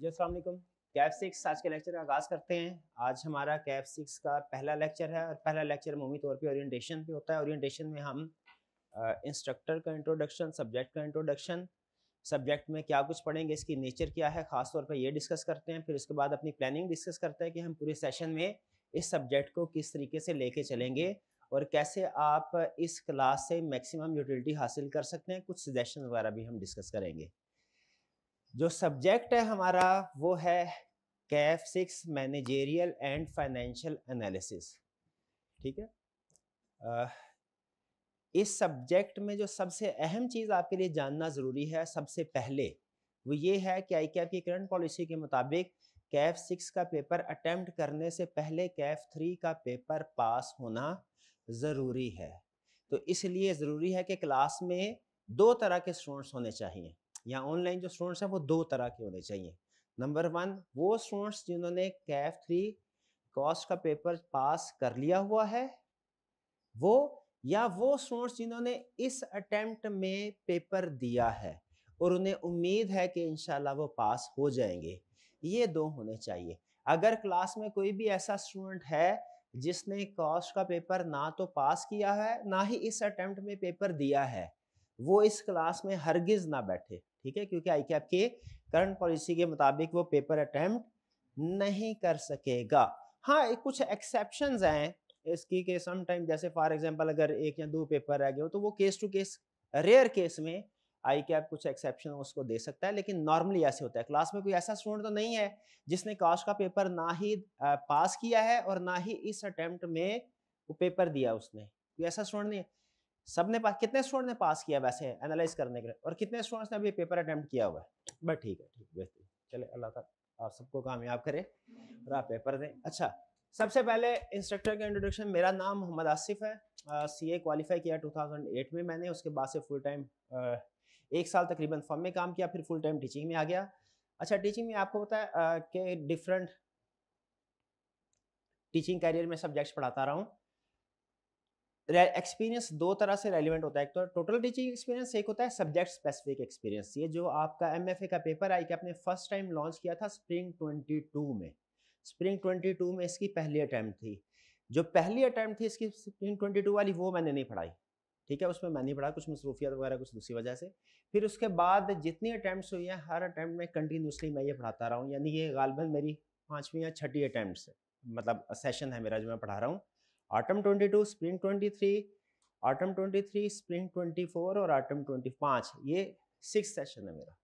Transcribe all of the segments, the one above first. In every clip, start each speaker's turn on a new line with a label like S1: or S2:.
S1: जी असल कैफ सिक्स आज के लेक्चर का आगाज़ करते हैं आज हमारा कैफ सिक्स का पहला लेक्चर है और पहला लेक्चर मुमी तौर पे ओरिएंटेशन पे होता है ओरिएंटेशन में हम इंस्ट्रक्टर का इंट्रोडक्शन सब्जेक्ट का इंट्रोडक्शन सब्जेक्ट में क्या कुछ पढ़ेंगे इसकी नेचर क्या है ख़ास तौर पर ये डिस्कस करते हैं फिर उसके बाद अपनी प्लानिंग डिस्कस करते हैं कि हम पूरे सेशन में इस सब्जेक्ट को किस तरीके से लेके चलेंगे और कैसे आप इस क्लास से मैक्सिमम यूटिलिटी हासिल कर सकते हैं कुछ सजेशन वगैरह भी हम डिस्कस करेंगे जो सब्जेक्ट है हमारा वो है CAF six managerial and financial analysis ठीक है इस सब्जेक्ट में जो सबसे अहम चीज़ आपके लिए जानना ज़रूरी है सबसे पहले वो ये है कि आई कैप की करंट पॉलिसी के मुताबिक कैफ सिक्स का पेपर अटेम्प्ट करने से पहले कैफ थ्री का पेपर पास होना ज़रूरी है तो इसलिए ज़रूरी है कि क्लास में दो तरह के स्टूडेंट्स होने चाहिए या ऑनलाइन जो स्टूडेंट्स हैं वो दो तरह के होने चाहिए नंबर वन वो स्टूडेंट्स जिन्होंने कैफ थ्री कॉस्ट का पेपर पास कर लिया हुआ है वो या वो स्टूडेंट्स जिन्होंने इस अटेम्प्ट में पेपर दिया है और उन्हें उम्मीद है कि इन वो पास हो जाएंगे ये दो होने चाहिए अगर क्लास में कोई भी ऐसा स्टूडेंट है जिसने कॉस्ट का पेपर ना तो पास किया है ना ही इस अटेम्प्ट में पेपर दिया है वो इस क्लास में हरगिज ना बैठे ठीक है क्योंकि आई के करंट पॉलिसी के मुताबिक वो पेपर अटैम्प्ट नहीं कर सकेगा हाँ कुछ एक्सेप्शन हैं इसकी के समाइम जैसे फॉर एग्जाम्पल अगर एक या दो पेपर रह गए हो तो वो case two case rare case में आई कैप कुछ एक्सेप्शन उसको दे सकता है लेकिन नॉर्मली ऐसे होता है क्लास में कोई ऐसा स्टूडेंट तो नहीं है जिसने कास्ट का पेपर ना ही पास किया है और ना ही इस अटैम्प्ट में वो पेपर दिया उसने कोई ऐसा स्टूडेंट नहीं है सब ने पास कितने स्टूडेंट ने पास किया वैसे एनालाइज करने के लिए और कितने स्टूडेंट्स ने अभी पेपर अटैम्प्ट किया हुआ है बट ठीक है ठीक बेहतरीन चले अल्लाह तक आप सबको कामयाब करे और आप पेपर दें अच्छा सबसे पहले इंस्ट्रक्टर का इंट्रोडक्शन मेरा नाम मोहम्मद आसिफ है सी ए क्वालिफाई किया 2008 में मैंने उसके बाद से फुल टाइम एक साल तकरीबन फॉर्म में काम किया फिर फुल टाइम टीचिंग में आ गया अच्छा टीचिंग में आपको पता है कि डिफरेंट टीचिंग कैरियर में सब्जेक्ट्स पढ़ाता रहा हूँ एक्सपीरियंस दो तरह से रेलिवेंट होता है एक तो टोटल टीचिंग एक्सपीरियंस एक होता है सब्जेक्ट स्पेसिफिक एक्सपीरियंस ये जो आपका एम का पेपर आई के आपने फर्स्ट टाइम लॉन्च किया था स्प्रिंग 22 में स्प्रिंग 22 में इसकी पहली अटैम्प्ट थी जो पहली अटैम्प्ट थी इसकी स्प्रिंग 22 वाली वो मैंने नहीं पढ़ाई ठीक है उसमें मैं नहीं पढ़ा कुछ मसरूफियत वगैरह कुछ दूसरी वजह से फिर उसके बाद जितनी अटैम्प्ट हुई हैं हर अटैम्प्ट में कंटिन्यूसली मैं ये पढ़ाता रहा हूँ यानी ये गालबन मेरी पाँचवीं या छठी अटैम्प्ट मतलब सेशन है मेरा जो मैं पढ़ा रहा हूँ आटम 22 स्प्रिंग 23 आटम 23 स्प्रिंग 24 और आटम 25 ये सिक्स सेशन है मेरा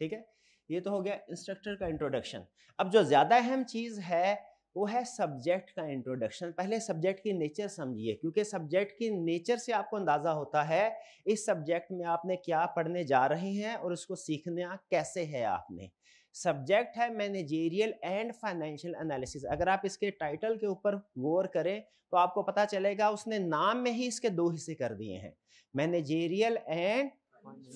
S1: ठीक है ये तो हो गया इंस्ट्रक्टर का इंट्रोडक्शन अब जो ज़्यादा अहम चीज़ है वो है सब्जेक्ट का इंट्रोडक्शन पहले सब्जेक्ट की नेचर समझिए क्योंकि सब्जेक्ट की नेचर से आपको अंदाज़ा होता है इस सब्जेक्ट में आपने क्या पढ़ने जा रहे हैं और उसको सीखना कैसे है आपने सब्जेक्ट है मैनेजेरियल एंड फाइनेंशियल एनालिसिस अगर आप इसके टाइटल के ऊपर गौर करें तो आपको पता चलेगा उसने नाम में ही इसके दो हिस्से कर दिए हैं मैनेजेरियल एंड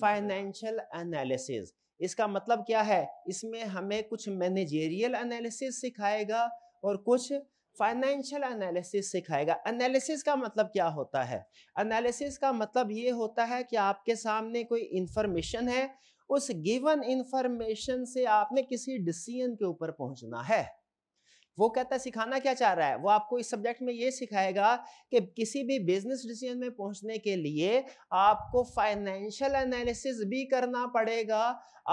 S1: फाइनेंशियल एनालिसिस इसका मतलब क्या है इसमें हमें कुछ मैनेजेरियल एनालिसिस सिखाएगा और कुछ फाइनेंशियल एनालिसिस सिखाएगा एनालिसिस का मतलब क्या होता है एनालिसिस का मतलब ये होता है कि आपके सामने कोई इंफॉर्मेशन है उस गिवन इंफॉर्मेशन से आपने किसी डिसीजन के ऊपर पहुंचना है वो कहता है सिखाना क्या चाह रहा है वो आपको इस सब्जेक्ट में ये सिखाएगा कि किसी भी बिजनेस डिसीजन में पहुंचने के लिए आपको फाइनेंशियल एनालिसिस भी करना पड़ेगा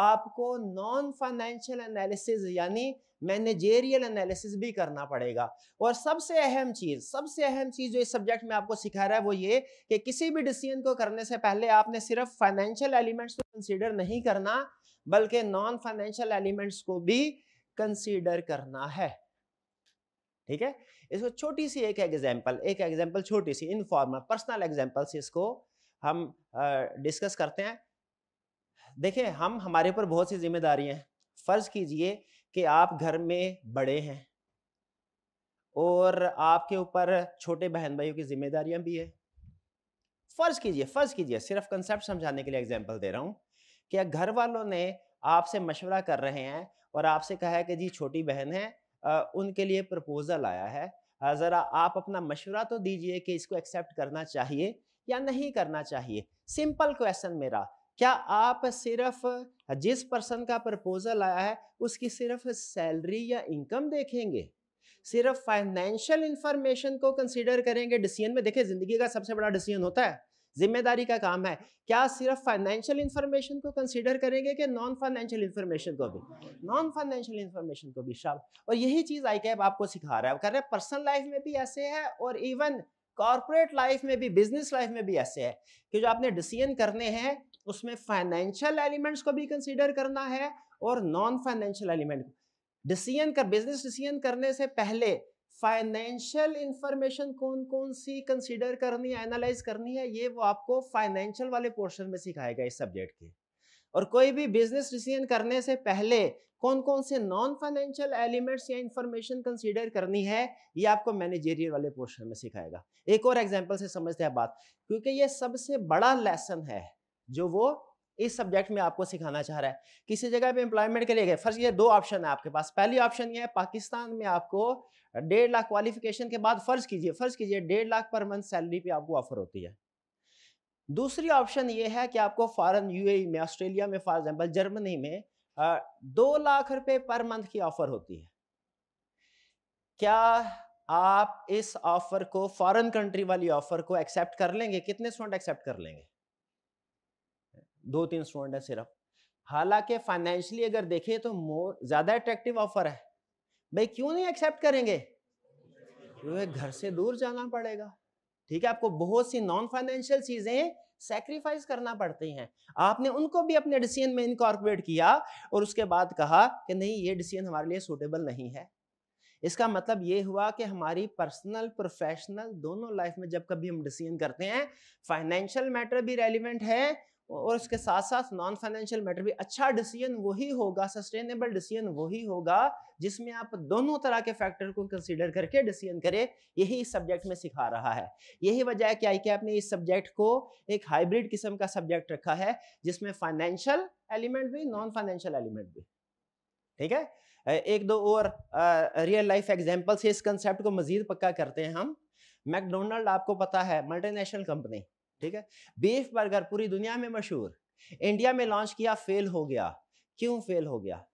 S1: आपको नॉन फाइनेंशियल एनालिसिस यानी मैनेजेरियल एनालिसिस भी करना पड़ेगा और सबसे अहम चीज़ सबसे अहम चीज़ जो इस सब्जेक्ट में आपको सिखा रहा है वो ये कि किसी भी डिसीजन को करने से पहले आपने सिर्फ फाइनेंशियल एलिमेंट्स को कंसिडर नहीं करना बल्कि नॉन फाइनेंशियल एलिमेंट्स को भी कंसिडर करना है ठीक है इसको छोटी सी एक एग्जाम्पल एक एग्जाम्पल छोटी सी इनफॉर्मल पर्सनल एग्जाम्पल इसको हम डिस्कस करते हैं देखें हम हमारे ऊपर बहुत सी जिम्मेदारियां हैं फर्ज कीजिए कि आप घर में बड़े हैं और आपके ऊपर छोटे बहन भाइयों की जिम्मेदारियां भी है फर्ज कीजिए फर्ज कीजिए सिर्फ कंसेप्ट समझाने के लिए एग्जाम्पल दे रहा हूँ कि घर वालों ने आपसे मशवरा कर रहे हैं और आपसे कहा है कि जी छोटी बहन है आ, उनके लिए प्रपोजल आया है ज़रा आप अपना मशवरा तो दीजिए कि इसको एक्सेप्ट करना चाहिए या नहीं करना चाहिए सिंपल क्वेश्चन मेरा क्या आप सिर्फ हाँ, जिस पर्सन का प्रपोजल आया है उसकी सिर्फ सैलरी या इनकम देखेंगे सिर्फ फाइनेंशियल इंफॉर्मेशन को कंसिडर करेंगे डिसीजन में देखिए जिंदगी का सबसे बड़ा डिसीजन होता है जिम्मेदारी का काम है क्या सिर्फ फाइनेंशियल इंफॉर्मेशन को कंसिडर करेंगे कि नॉन फाइनेंशियल इंफॉर्मेशन को भी नॉन फाइनेंशियल इंफॉर्मेशन को भी शाम और यही चीज आई कैब आपको सिखा रहा है कर रहे पर्सनल लाइफ में भी ऐसे है और इवन कॉरपोरेट लाइफ में भी बिजनेस लाइफ में भी ऐसे है कि जो आपने डिसीजन करने हैं उसमें फाइनेंशियल एलिमेंट्स को भी कंसिडर करना है और नॉन फाइनेंशियल एलिमेंट डिसीजन कर बिजनेस डिसीजन करने से पहले फाइनेंशियल इंफॉर्मेशन कौन कौन सी कंसीडर करनी है एनालाइज करनी है ये वो आपको फाइनेंशियल वाले पोर्शन में सिखाएगा इस सब्जेक्ट के और कोई भी बिजनेस डिसीजन करने से पहले कौन कौन से नॉन फाइनेंशियल एलिमेंट्स या इंफॉर्मेशन कंसीडर करनी है ये आपको मैनेजेरियल वाले पोर्शन में सिखाएगा एक और एग्जाम्पल से समझते हैं बात क्योंकि ये सबसे बड़ा लेसन है जो वो इस सब्जेक्ट में आपको सिखाना चाह रहा है किसी जगह पे एम्प्लॉयमेंट के लिए गए फर्स्ट ये दो ऑप्शन है आपके पास पहली ऑप्शन ये है पाकिस्तान में आपको डेढ़ लाख क्वालिफिकेशन के बाद फर्ज कीजिए फर्ज कीजिए डेढ़ लाख पर मंथ सैलरी पे आपको ऑफर होती है दूसरी ऑप्शन ये है कि आपको फॉरन यूएई e में ऑस्ट्रेलिया में फॉर एग्जाम्पल जर्मनी में दो लाख रुपए पर मंथ की ऑफर होती है क्या आप इस ऑफर को फॉरेन कंट्री वाली ऑफर को एक्सेप्ट कर लेंगे कितने स्टूडेंट एक्सेप्ट कर लेंगे दो तीन स्टूडेंट है सिर्फ हालांकि फाइनेंशियली अगर देखें तो मोर ज़्यादा अट्रैक्टिव ऑफर है भाई क्यों नहीं एक्सेप्ट करेंगे क्योंकि घर से दूर जाना पड़ेगा ठीक है आपको बहुत सी नॉन फाइनेंशियल चीज़ें सेक्रीफाइस करना पड़ती हैं आपने उनको भी अपने डिसीजन में इनकॉर्पोरेट किया और उसके बाद कहा कि नहीं ये डिसीजन हमारे लिए सूटेबल नहीं है इसका मतलब ये हुआ कि हमारी पर्सनल प्रोफेशनल दोनों लाइफ में जब कभी हम डिसीजन करते हैं फाइनेंशियल मैटर भी रेलिवेंट है और उसके साथ साथ नॉन फाइनेंशियल मैटर भी अच्छा डिसीजन वही होगा सस्टेनेबल डिसीजन वही होगा जिसमें आप दोनों तरह के फैक्टर को कंसीडर करके डिसीजन करें यही इस सब्जेक्ट में सिखा रहा है यही वजह है कि आई कैप ने इस सब्जेक्ट को एक हाइब्रिड किस्म का सब्जेक्ट रखा है जिसमें फाइनेंशियल एलिमेंट भी नॉन फाइनेंशियल एलिमेंट भी ठीक है एक दो और रियल लाइफ एग्जाम्पल से इस कंसेप्ट को मजीद पक्का करते हैं हम मैकडोनल्ड आपको पता है मल्टीनेशनल कंपनी ठीक है बीफ बर्गर पूरी दुनिया में मशहूर इंडिया में लॉन्च किया फेल हो गया क्यों फेल हो गया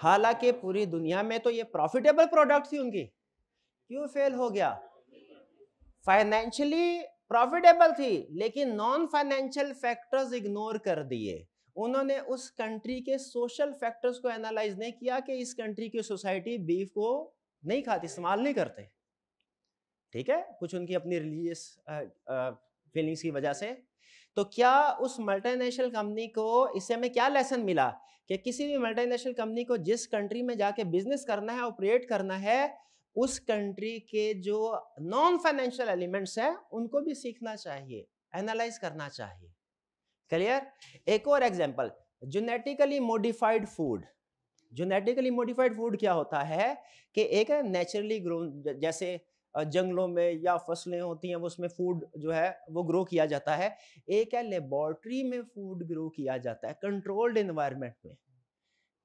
S1: हालांकि पूरी दुनिया में तो ये प्रॉफिटेबल प्रोडक्ट थी उनकी क्यों फेल हो गया फाइनेंशियली प्रॉफिटेबल थी लेकिन नॉन फाइनेंशियल फैक्टर्स इग्नोर कर दिए उन्होंने उस कंट्री के सोशल फैक्टर्स को एनालाइज नहीं किया कि इस कंट्री की सोसाइटी बीफ को नहीं खाती इस्तेमाल नहीं करते ठीक है कुछ उनकी अपनी रिलीजियस फीलिंग्स की वजह से तो क्या उस मल्टीनेशनल कंपनी को इससे हमें क्या लेसन मिला कि किसी भी मल्टीनेशनल कंपनी को जिस कंट्री में जाके बिजनेस करना है ऑपरेट करना है उस कंट्री के जो नॉन फाइनेंशियल एलिमेंट्स हैं उनको भी सीखना चाहिए एनालाइज करना चाहिए क्लियर एक और example genetically modified food genetically modified food क्या होता है कि एक नेचुरली ग्रोन जैसे जंगलों में या फसलें होती हैं वो उसमें फूड जो है वो ग्रो किया जाता है एक है लेबॉर्ट्री में फूड ग्रो किया जाता है कंट्रोल्ड इन्वायरमेंट में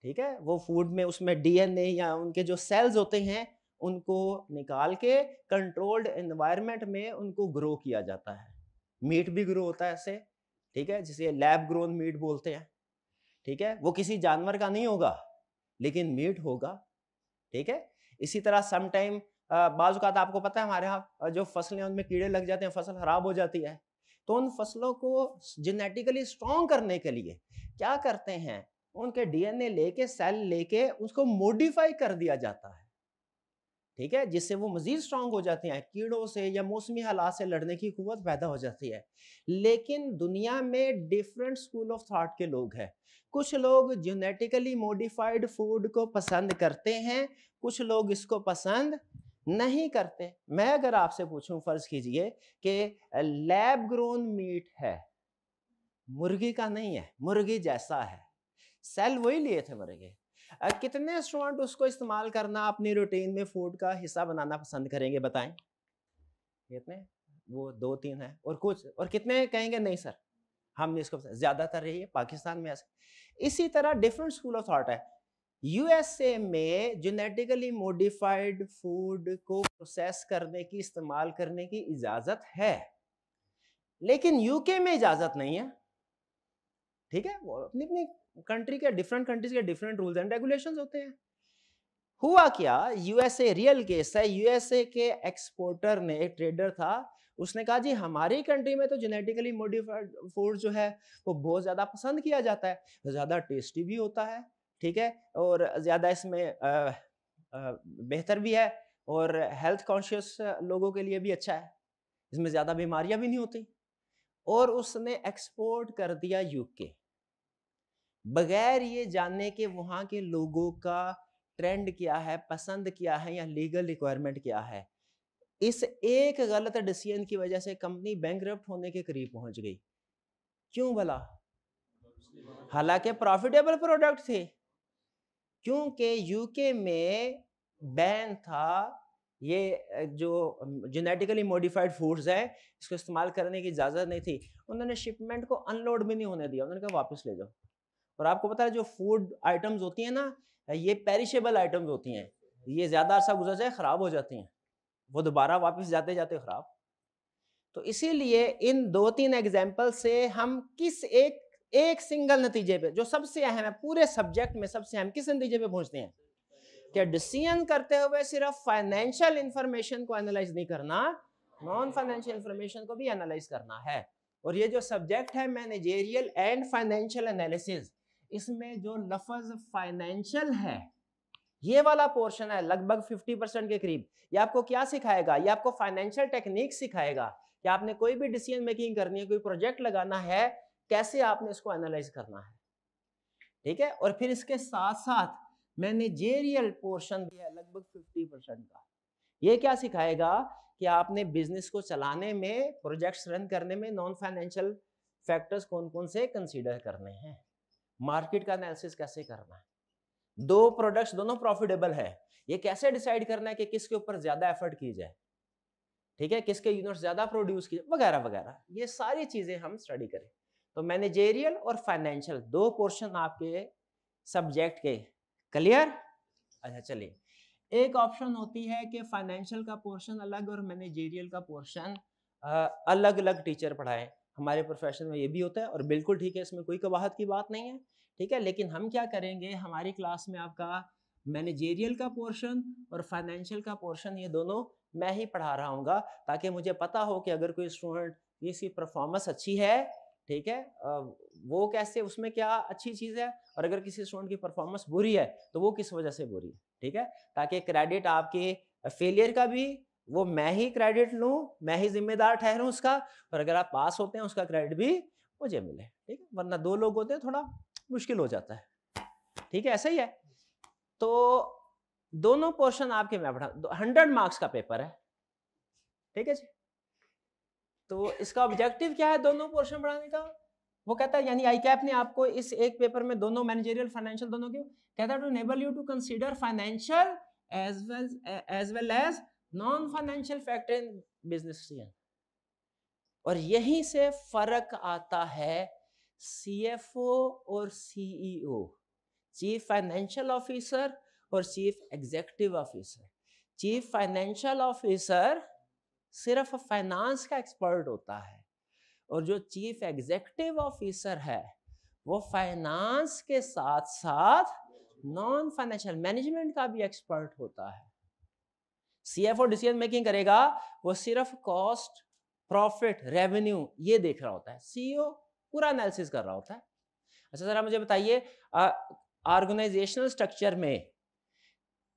S1: ठीक है वो फूड में उसमें डीएनए या उनके जो सेल्स होते हैं उनको निकाल के कंट्रोल्ड इन्वायरमेंट में उनको ग्रो किया जाता है मीट भी ग्रो होता है ऐसे ठीक है जिसे लैब ग्रोन मीट बोलते हैं ठीक है वो किसी जानवर का नहीं होगा लेकिन मीट होगा ठीक है इसी तरह समटाइम का तो आपको पता है हमारे यहाँ जो फसलें उनमें कीड़े लग जाते हैं फसल खराब हो जाती है तो उन फसलों को जेनेटिकली स्ट्रॉन्ग करने के लिए क्या करते हैं उनके डीएनए लेके सेल लेके उसको मोडिफाई कर दिया जाता है ठीक है जिससे वो मजीद स्ट्रांग हो जाते हैं कीड़ों से या मौसमी हालात से लड़ने की कुत पैदा हो जाती है लेकिन दुनिया में डिफरेंट स्कूल ऑफ थाट के लोग हैं कुछ लोग जेनेटिकली मोडिफाइड फूड को पसंद करते हैं कुछ लोग इसको पसंद नहीं करते मैं अगर आपसे पूछूं फर्ज कीजिए कि लैब ग्रोन मीट है मुर्गी का नहीं है मुर्गी जैसा है सेल वही लिए थे मुर्गे कितने स्टूडेंट उसको इस्तेमाल करना अपनी रूटीन में फूड का हिस्सा बनाना पसंद करेंगे बताएं कितने वो दो तीन है और कुछ और कितने कहेंगे नहीं सर हमने इसको ज़्यादातर यही है पाकिस्तान में ऐसे इसी तरह डिफरेंट स्कूल ऑफ थॉट है यूएसए में जेनेटिकली मोडिफाइड फूड को प्रोसेस करने की इस्तेमाल करने की इजाज़त है लेकिन यूके में इजाज़त नहीं है ठीक है वो अपनी अपनी कंट्री के डिफरेंट कंट्रीज के डिफरेंट रूल्स एंड रेगुलेशन होते हैं हुआ क्या यूएसए रियल केस है यूएसए के एक्सपोर्टर ने एक ट्रेडर था उसने कहा जी हमारी कंट्री में तो जेनेटिकली मोडिफाइड फूड जो है वो बहुत ज़्यादा पसंद किया जाता है तो ज़्यादा टेस्टी भी होता है ठीक है और ज़्यादा इसमें बेहतर भी है और हेल्थ कॉन्शियस लोगों के लिए भी अच्छा है इसमें ज़्यादा बीमारियां भी नहीं होती और उसने एक्सपोर्ट कर दिया यूके बगैर ये जानने के वहाँ के लोगों का ट्रेंड क्या है पसंद क्या है या लीगल रिक्वायरमेंट क्या है इस एक गलत डिसीजन की वजह से कंपनी बैंक होने के करीब पहुंच गई क्यों भला हालांकि प्रॉफिटेबल प्रोडक्ट थे क्योंकि यूके में बैन था ये जो जेनेटिकली मॉडिफाइड फूड्स है इसको इस्तेमाल करने की इजाज़त नहीं थी उन्होंने शिपमेंट को अनलोड भी नहीं होने दिया उन्होंने कहा वापस ले जाओ और आपको पता है जो फूड आइटम्स होती हैं ना ये पेरिशेबल आइटम्स होती हैं ये ज़्यादा अरसा गुजर जाए ख़राब हो जाती हैं वो दोबारा वापस जाते जाते ख़राब तो इसीलिए इन दो तीन एग्जाम्पल से हम किस एक एक सिंगल नतीजे पे जो सबसे अहम है पूरे सब्जेक्ट में सबसे अहम किस नतीजे पे पहुंचते हैं कि डिसीजन करते हुए सिर्फ फाइनेंशियल इंफॉर्मेशन को एनालाइज नहीं करना नॉन फाइनेंशियल इंफॉर्मेशन को भी एनालाइज करना है और ये जो सब्जेक्ट है मैनेजेरियल एंड फाइनेंशियल एनालिसिस इसमें जो लफज फाइनेंशियल है ये वाला पोर्शन है लगभग 50 परसेंट के करीब ये आपको क्या सिखाएगा ये आपको फाइनेंशियल टेक्निक सिखाएगा कि आपने कोई भी डिसीजन मेकिंग करनी है कोई प्रोजेक्ट लगाना है कैसे आपने इसको एनालाइज करना है ठीक है और फिर इसके साथ साथ मैंने मैनेजेरियल पोर्शन दिया लगभग 50 परसेंट का ये क्या सिखाएगा कि आपने बिजनेस को चलाने में प्रोजेक्ट्स रन करने में नॉन फाइनेंशियल फैक्टर्स कौन कौन से कंसीडर करने हैं मार्केट का एनालिसिस कैसे करना है दो प्रोडक्ट्स दोनों प्रॉफिटेबल है ये कैसे डिसाइड करना है कि किसके ऊपर ज्यादा एफर्ट की जाए ठीक है किसके यूनिट ज्यादा प्रोड्यूस किए वगैरह वगैरह ये सारी चीजें हम स्टडी करें तो मैनेजेरियल और फाइनेंशियल दो पोर्शन आपके सब्जेक्ट के क्लियर अच्छा चलिए एक ऑप्शन होती है कि फाइनेंशियल का पोर्शन अलग और मैनेजेरियल का पोर्शन अलग अलग टीचर पढ़ाएं हमारे प्रोफेशन में ये भी होता है और बिल्कुल ठीक है इसमें कोई कबाहत की बात नहीं है ठीक है लेकिन हम क्या करेंगे हमारी क्लास में आपका मैनेजेरियल का पोर्शन और फाइनेंशियल का पोर्शन ये दोनों मैं ही पढ़ा रहा हूँ ताकि मुझे पता हो कि अगर कोई स्टूडेंट इसकी परफॉर्मेंस अच्छी है ठीक है वो कैसे उसमें क्या अच्छी चीज़ है और अगर किसी स्टूडेंट की परफॉर्मेंस बुरी है तो वो किस वजह से बुरी है ठीक है ताकि क्रेडिट आपके फेलियर का भी वो मैं ही क्रेडिट लूँ मैं ही जिम्मेदार ठहरूँ उसका और अगर आप पास होते हैं उसका क्रेडिट भी मुझे मिले ठीक है वरना दो लोग होते हैं थोड़ा मुश्किल हो जाता है ठीक है ऐसा ही है तो दोनों पोर्शन आपके मैं पढ़ा हंड्रेड मार्क्स का पेपर है ठीक है जी तो इसका ऑब्जेक्टिव क्या है दोनों पोर्शन बढ़ाने का वो कहता है यानी आई ने आपको इस एक पेपर में दोनों मैनेजरियल फाइनेंशियल दोनों क्यों कहता है to enable you to consider financial as well as well as non financial factor in business और यहीं से फर्क आता है सीएफओ और सीईओ चीफ फाइनेंशियल ऑफिसर और chief executive officer chief financial officer सिर्फ फाइनेंस का एक्सपर्ट होता है और जो चीफ एग्जेक्टिव ऑफिसर है वो फाइनेंस के साथ साथ नॉन फाइनेंशियल मैनेजमेंट का भी एक्सपर्ट होता है सीएफओ डिसीजन मेकिंग करेगा वो सिर्फ कॉस्ट प्रॉफिट रेवेन्यू ये देख रहा होता है सीईओ e पूरा एनालिसिस कर रहा होता है अच्छा सर मुझे बताइए ऑर्गेनाइजेशनल स्ट्रक्चर में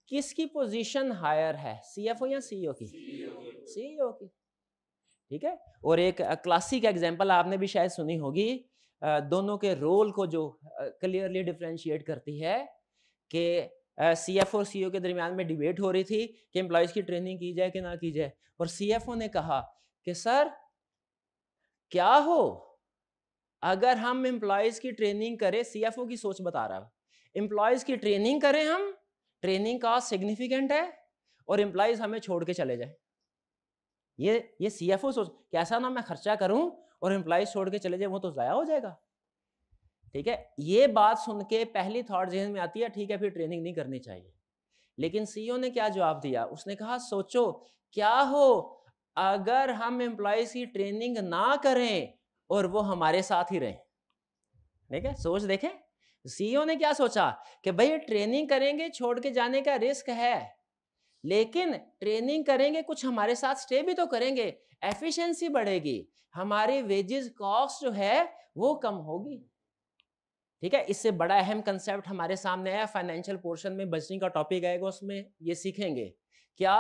S1: किसकी पोजीशन हायर है सीएफओ या सीईओ e की CEO. सी ओके ठीक है और एक क्लासिक एग्जाम्पल आपने भी शायद सुनी होगी दोनों के रोल को जो क्लियरली डिफ्रेंशिएट करती है कि सी एफ और सी के दरमियान में डिबेट हो रही थी कि एम्प्लॉयज़ की ट्रेनिंग की जाए कि ना की जाए और सी ने कहा कि सर क्या हो अगर हम एम्प्लॉयज़ की ट्रेनिंग करें सी की सोच बता रहा हूँ एम्प्लॉयज़ की ट्रेनिंग करें हम ट्रेनिंग का सिग्निफिकेंट है और एम्प्लॉयज़ हमें छोड़ के चले जाए ये ये सी एफ ओ सोच कैसा ना मैं खर्चा करूं और एम्प्लॉयज छोड़ के चले जाए वो तो ज़ाया हो जाएगा ठीक है ये बात सुन के पहली थॉट जहन में आती है ठीक है फिर ट्रेनिंग नहीं करनी चाहिए लेकिन सीईओ e ने क्या जवाब दिया उसने कहा सोचो क्या हो अगर हम एम्प्लॉज की ट्रेनिंग ना करें और वो हमारे साथ ही रहें ठीक है सोच देखें सीईओ e ने क्या सोचा कि भाई ट्रेनिंग करेंगे छोड़ के जाने का रिस्क है लेकिन ट्रेनिंग करेंगे कुछ हमारे साथ स्टे भी तो करेंगे एफिशिएंसी बढ़ेगी हमारी वेजेस कॉस्ट जो है वो कम होगी ठीक है इससे बड़ा अहम कंसेप्ट हमारे सामने आया फाइनेंशियल पोर्शन में बजटिंग का टॉपिक आएगा उसमें ये सीखेंगे क्या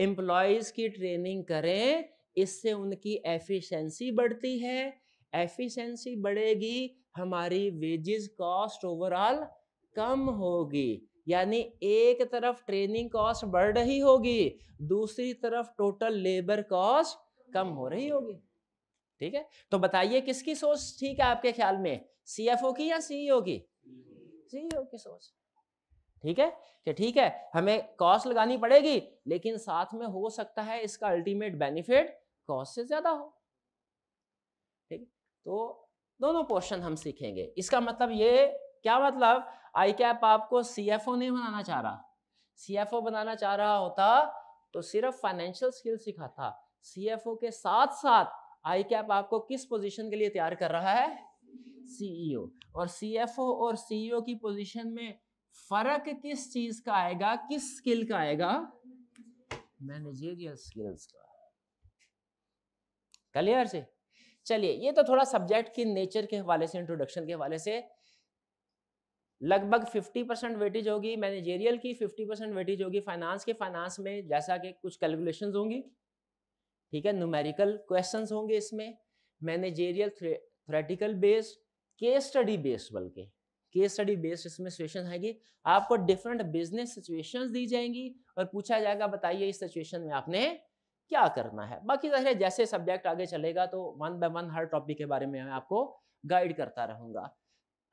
S1: एम्प्लॉयज की ट्रेनिंग करें इससे उनकी एफिशिएंसी बढ़ती है एफिशिएंसी बढ़ेगी हमारी वेजेस कॉस्ट ओवरऑल कम होगी यानी एक तरफ ट्रेनिंग कॉस्ट बढ़ रही होगी दूसरी तरफ टोटल लेबर कॉस्ट कम हो रही होगी ठीक है तो बताइए किसकी सोच ठीक है आपके ख्याल में सीएफओ की या सीईओ e की सीईओ e की सोच ठीक है कि ठीक है हमें कॉस्ट लगानी पड़ेगी लेकिन साथ में हो सकता है इसका अल्टीमेट बेनिफिट कॉस्ट से ज्यादा हो ठीक तो दोनों पोर्शन हम सीखेंगे इसका मतलब ये क्या मतलब आई कैप आपको सीएफओ नहीं बनाना चाह रहा सीएफओ बनाना चाह रहा होता तो सिर्फ फाइनेंशियल स्किल सिखाता सीएफओ के साथ साथ आई कैप आपको किस पोजीशन के लिए तैयार कर रहा है सीईओ e और सीएफओ और सीईओ e की पोजीशन में फर्क किस चीज का आएगा किस स्किल का आएगा मैनेजेरियल स्किल्स का क्लियर से चलिए ये तो थोड़ा सब्जेक्ट की नेचर के हवाले से इंट्रोडक्शन के हवाले से लगभग 50 परसेंट वेटेज होगी मैनेजेरियल की 50 परसेंट वेटेज होगी फाइनेंस के फाइनेंस में जैसा कि कुछ कैलकुलेशंस होंगी ठीक है न्यूमेरिकल क्वेश्चंस होंगे इसमें managerial theoretical based case study based बल्कि केस स्टडी बेस्ड इसमें सिचुएशन आएगी आपको डिफरेंट बिजनेस सिचुएशन दी जाएंगी और पूछा जाएगा बताइए इस सिचुएशन में आपने क्या करना है बाकी जाहिर जैसे सब्जेक्ट आगे चलेगा तो वन बाय वन हर टॉपिक के बारे में आपको गाइड करता रहूंगा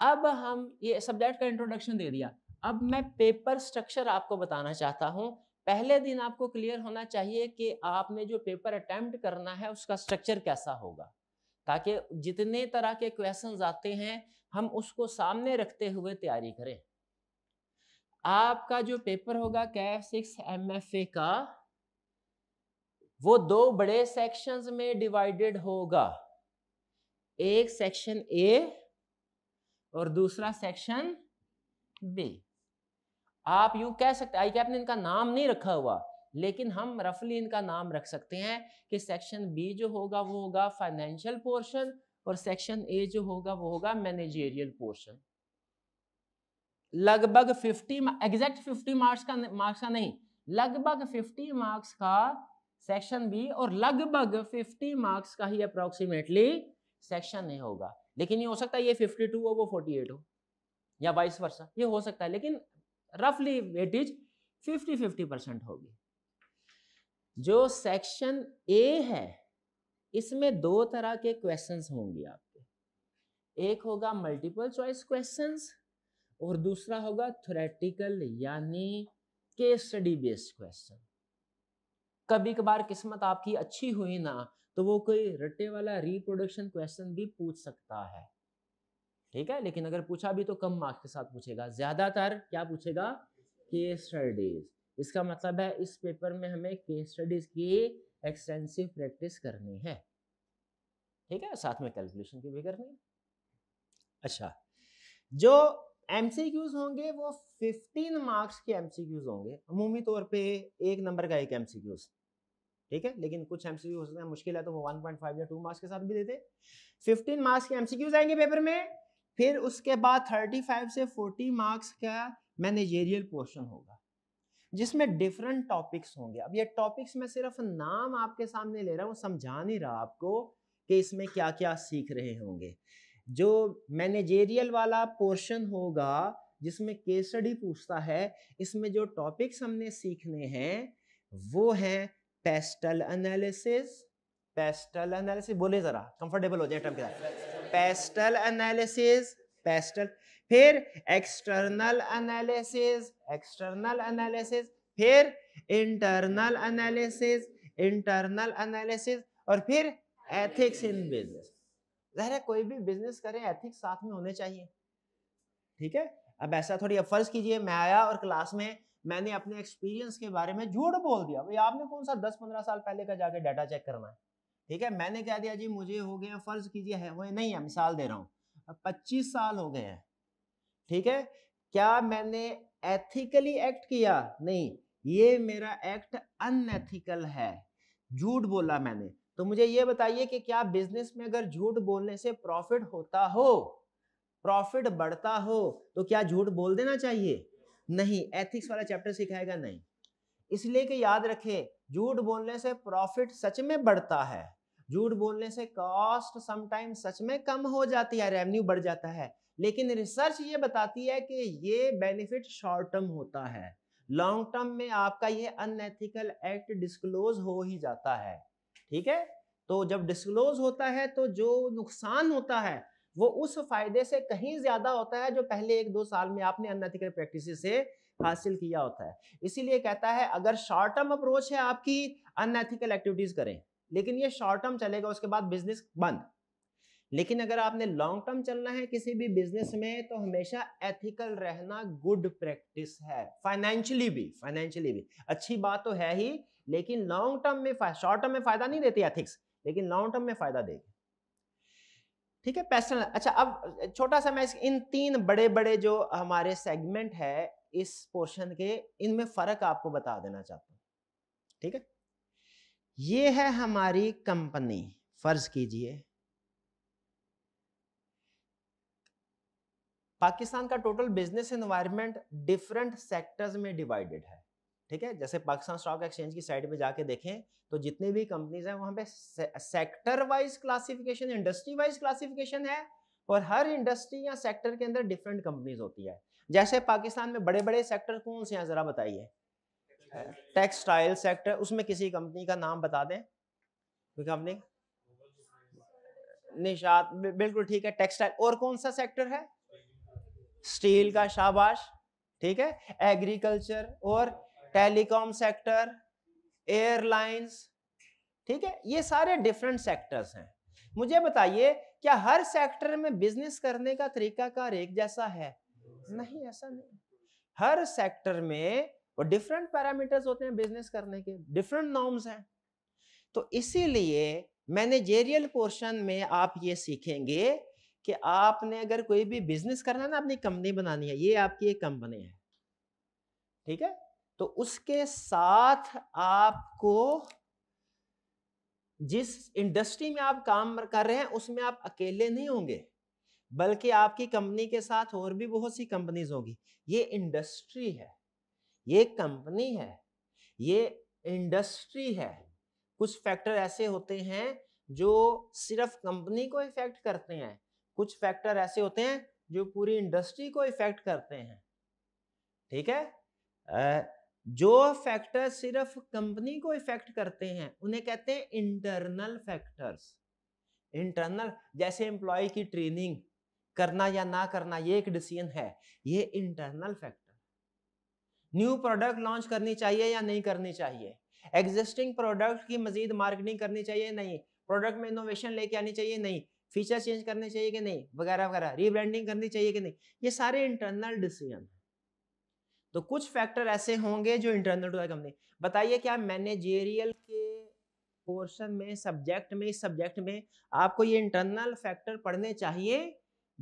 S1: अब हम ये सब्जेक्ट का इंट्रोडक्शन दे दिया अब मैं पेपर स्ट्रक्चर आपको बताना चाहता हूँ पहले दिन आपको क्लियर होना चाहिए कि आपने जो पेपर अटैम्प्ट करना है उसका स्ट्रक्चर कैसा होगा ताकि जितने तरह के क्वेश्चन आते हैं हम उसको सामने रखते हुए तैयारी करें आपका जो पेपर होगा CAF six M F A का वो दो बड़े सेक्शंस में डिवाइडेड होगा एक सेक्शन ए और दूसरा सेक्शन बी आप यूं कह सकते आई कैप ने इनका नाम नहीं रखा हुआ लेकिन हम रफली इनका नाम रख सकते हैं कि सेक्शन बी जो होगा वो होगा फाइनेंशियल पोर्शन और सेक्शन ए जो होगा वो होगा मैनेजेरियल पोर्शन लगभग 50 एग्जैक्ट 50 मार्क्स का मार्क्स का नहीं लगभग 50 मार्क्स का सेक्शन बी और लगभग 50 मार्क्स का ही अप्रोक्सीमेटली सेक्शन ए होगा लेकिन ये हो सकता है ये फिफ्टी टू हो वो फोर्टी एट हो या वाइस वर्षा ये हो सकता है लेकिन रफली वेटेज फिफ्टी फिफ्टी परसेंट होगी जो सेक्शन ए है इसमें दो तरह के क्वेश्चंस होंगे आपके एक होगा मल्टीपल चॉइस क्वेश्चंस और दूसरा होगा थ्योरेटिकल यानी केस स्टडी बेस्ड क्वेश्चन कभी कभार किस्मत आपकी अच्छी हुई ना तो वो कोई रट्टे वाला रिप्रोडक्शन क्वेश्चन भी पूछ सकता है ठीक है लेकिन अगर पूछा भी तो कम मार्क्स के साथ पूछेगा ज्यादातर क्या पूछेगा केस स्टडीज इसका मतलब है इस पेपर में हमें केस स्टडीज की एक्सटेंसिव प्रैक्टिस करनी है ठीक है साथ में कैलकुलेशन की भी करनी अच्छा जो एमसीक्यूज होंगे वो 15 मार्क्स के एमसीक्यूज होंगे अमूमी तौर पे एक नंबर का एक एमसीक्यूज ठीक है लेकिन कुछ एमसीक्यू हो सकता है मुश्किल है तो वो 1.5 या 2 मार्क्स के साथ भी देते 15 मार्क्स के एमसीक्यूज आएंगे पेपर में फिर उसके बाद 35 से 40 मार्क्स का मैनेजेरियल पोर्शन होगा जिसमें डिफरेंट टॉपिक्स होंगे अब ये टॉपिक्स में सिर्फ नाम आपके सामने ले रहा हूँ समझा नहीं रहा आपको कि इसमें क्या क्या सीख रहे होंगे जो मैनेजेरियल वाला पोर्शन होगा जिसमें केसडी पूछता है इसमें जो टॉपिक्स हमने सीखने हैं वो हैं पेस्टल एनालिसिस पेस्टल एनालिसिस बोले जरा कंफर्टेबल हो जाए टर्म के साथ पेस्टल एनालिसिस पेस्टल फिर एक्सटर्नल एनालिसिस एक्सटर्नल एनालिसिस फिर इंटरनल एनालिसिस इंटरनल एनालिसिस और फिर एथिक्स इन बिजनेस जहर है कोई भी बिजनेस करें एथिक्स साथ में होने चाहिए ठीक है अब ऐसा थोड़ी अब फर्ज कीजिए मैं आया और क्लास में मैंने अपने एक्सपीरियंस के बारे में झूठ बोल दिया भाई आपने कौन सा दस पंद्रह साल पहले का जाके डाटा चेक करना है ठीक है मैंने कह दिया जी मुझे हो गया फर्ज कीजिए है वो नहीं है मिसाल दे रहा हूँ पच्चीस साल हो गए हैं ठीक है क्या मैंने एथिकली एक्ट किया नहीं ये मेरा एक्ट अनएथिकल है झूठ बोला मैंने तो मुझे ये बताइए कि क्या बिजनेस में अगर झूठ बोलने से प्रॉफिट होता हो प्रॉफिट बढ़ता हो तो क्या झूठ बोल देना चाहिए नहीं एथिक्स वाला चैप्टर सिखाएगा नहीं इसलिए कि याद रखे झूठ बोलने से प्रॉफिट सच में बढ़ता है झूठ बोलने से कॉस्ट समटाइम सच में कम हो जाती है रेवेन्यू बढ़ जाता है लेकिन रिसर्च ये बताती है कि ये बेनिफिट शॉर्ट टर्म होता है लॉन्ग टर्म में आपका ये अनएथिकल एक्ट डिस्क्लोज हो ही जाता है ठीक है तो जब डिस्क्लोज होता है तो जो नुकसान होता है वो उस फायदे से कहीं ज्यादा होता है जो पहले एक दो साल में आपने अनएथिकल प्रैक्टिस से हासिल किया होता है इसीलिए कहता है अगर शॉर्ट टर्म अप्रोच है आपकी अनएथिकल एक्टिविटीज करें लेकिन ये शॉर्ट टर्म चलेगा उसके बाद बिजनेस बंद लेकिन अगर आपने लॉन्ग टर्म चलना है किसी भी बिजनेस में तो हमेशा एथिकल रहना गुड प्रैक्टिस है फाइनेंशियली भी फाइनेंशियली भी अच्छी बात तो है ही लेकिन लॉन्ग टर्म में शॉर्ट टर्म में फायदा नहीं देती एथिक्स लेकिन लॉन्ग टर्म में फायदा देगी ठीक है पेस्टल अच्छा अब छोटा सा मैं इन तीन बड़े बड़े जो हमारे सेगमेंट है इस पोर्शन के इनमें फर्क आपको बता देना चाहता हूँ ठीक है ये है हमारी कंपनी फर्ज कीजिए पाकिस्तान का total business environment different sectors में डिवाइडेड है ठीक है जैसे पाकिस्तान स्टॉक एक्सचेंज की साइट पे जाके देखें तो जितनी भी कंपनीज हैं वहाँ पे sector wise classification industry wise classification है और हर इंडस्ट्री या सेक्टर के अंदर डिफरेंट कंपनीज होती है जैसे पाकिस्तान में बड़े बड़े सेक्टर कौन से हैं ज़रा बताइए टेक्सटाइल सेक्टर उसमें किसी कंपनी का नाम बता दें कोई कंपनी निशात बिल्कुल ठीक है टेक्सटाइल और कौन सा सेक्टर है स्टील का शाबाश ठीक है एग्रीकल्चर और टेलीकॉम सेक्टर एयरलाइंस ठीक है ये सारे डिफरेंट सेक्टर्स हैं मुझे बताइए क्या हर सेक्टर में बिजनेस करने का तरीका कार एक जैसा है नहीं ऐसा नहीं हर सेक्टर में वो डिफरेंट पैरामीटर्स होते हैं बिजनेस करने के डिफरेंट नॉर्म्स हैं तो इसीलिए मैनेजेरियल पोर्शन में आप ये सीखेंगे कि आपने अगर कोई भी बिजनेस करना है ना अपनी कंपनी बनानी है ये आपकी एक कंपनी है ठीक है तो उसके साथ आपको जिस इंडस्ट्री में आप काम कर रहे हैं उसमें आप अकेले नहीं होंगे बल्कि आपकी कंपनी के साथ और भी बहुत सी कंपनीज होगी ये इंडस्ट्री है ये कंपनी है ये इंडस्ट्री है कुछ फैक्टर ऐसे होते हैं जो सिर्फ कंपनी को इफेक्ट करते हैं कुछ फैक्टर ऐसे होते हैं जो पूरी इंडस्ट्री को इफेक्ट करते हैं ठीक है जो फैक्टर सिर्फ कंपनी को इफेक्ट करते हैं उन्हें कहते हैं इंटरनल फैक्टर्स इंटरनल जैसे एम्प्लॉय की ट्रेनिंग करना या ना करना ये एक डिसीजन है ये internal factor new product launch करनी चाहिए या नहीं करनी चाहिए एग्जिस्टिंग प्रोडक्ट की मजीद मार्केटिंग करनी चाहिए नहीं प्रोडक्ट में इनोवेशन लेके आनी चाहिए नहीं फीचर चेंज करने चाहिए कि नहीं वगैरह वगैरह रीब्रांडिंग करनी चाहिए कि नहीं ये सारे इंटरनल डिसीजन है तो कुछ फैक्टर ऐसे होंगे जो इंटरनल टू कंपनी बताइए क्या मैनेजेरियल के पोर्शन में सब्जेक्ट में इस सब्जेक्ट में आपको ये इंटरनल फैक्टर पढ़ने चाहिए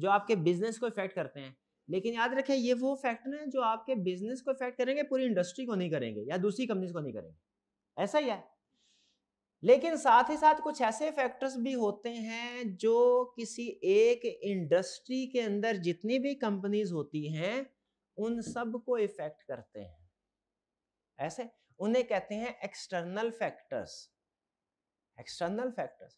S1: जो आपके बिजनेस को इफेक्ट करते हैं लेकिन याद रखें ये वो फैक्टर हैं जो आपके बिजनेस को इफेक्ट करेंगे पूरी इंडस्ट्री को नहीं करेंगे या दूसरी कंपनीज को नहीं करेंगे ऐसा ही है लेकिन साथ ही साथ कुछ ऐसे फैक्टर्स भी होते हैं जो किसी एक इंडस्ट्री के अंदर जितनी भी कंपनीज होती हैं उन सब को इफेक्ट करते हैं ऐसे उन्हें कहते हैं एक्सटर्नल फैक्टर्स एक्सटर्नल फैक्टर्स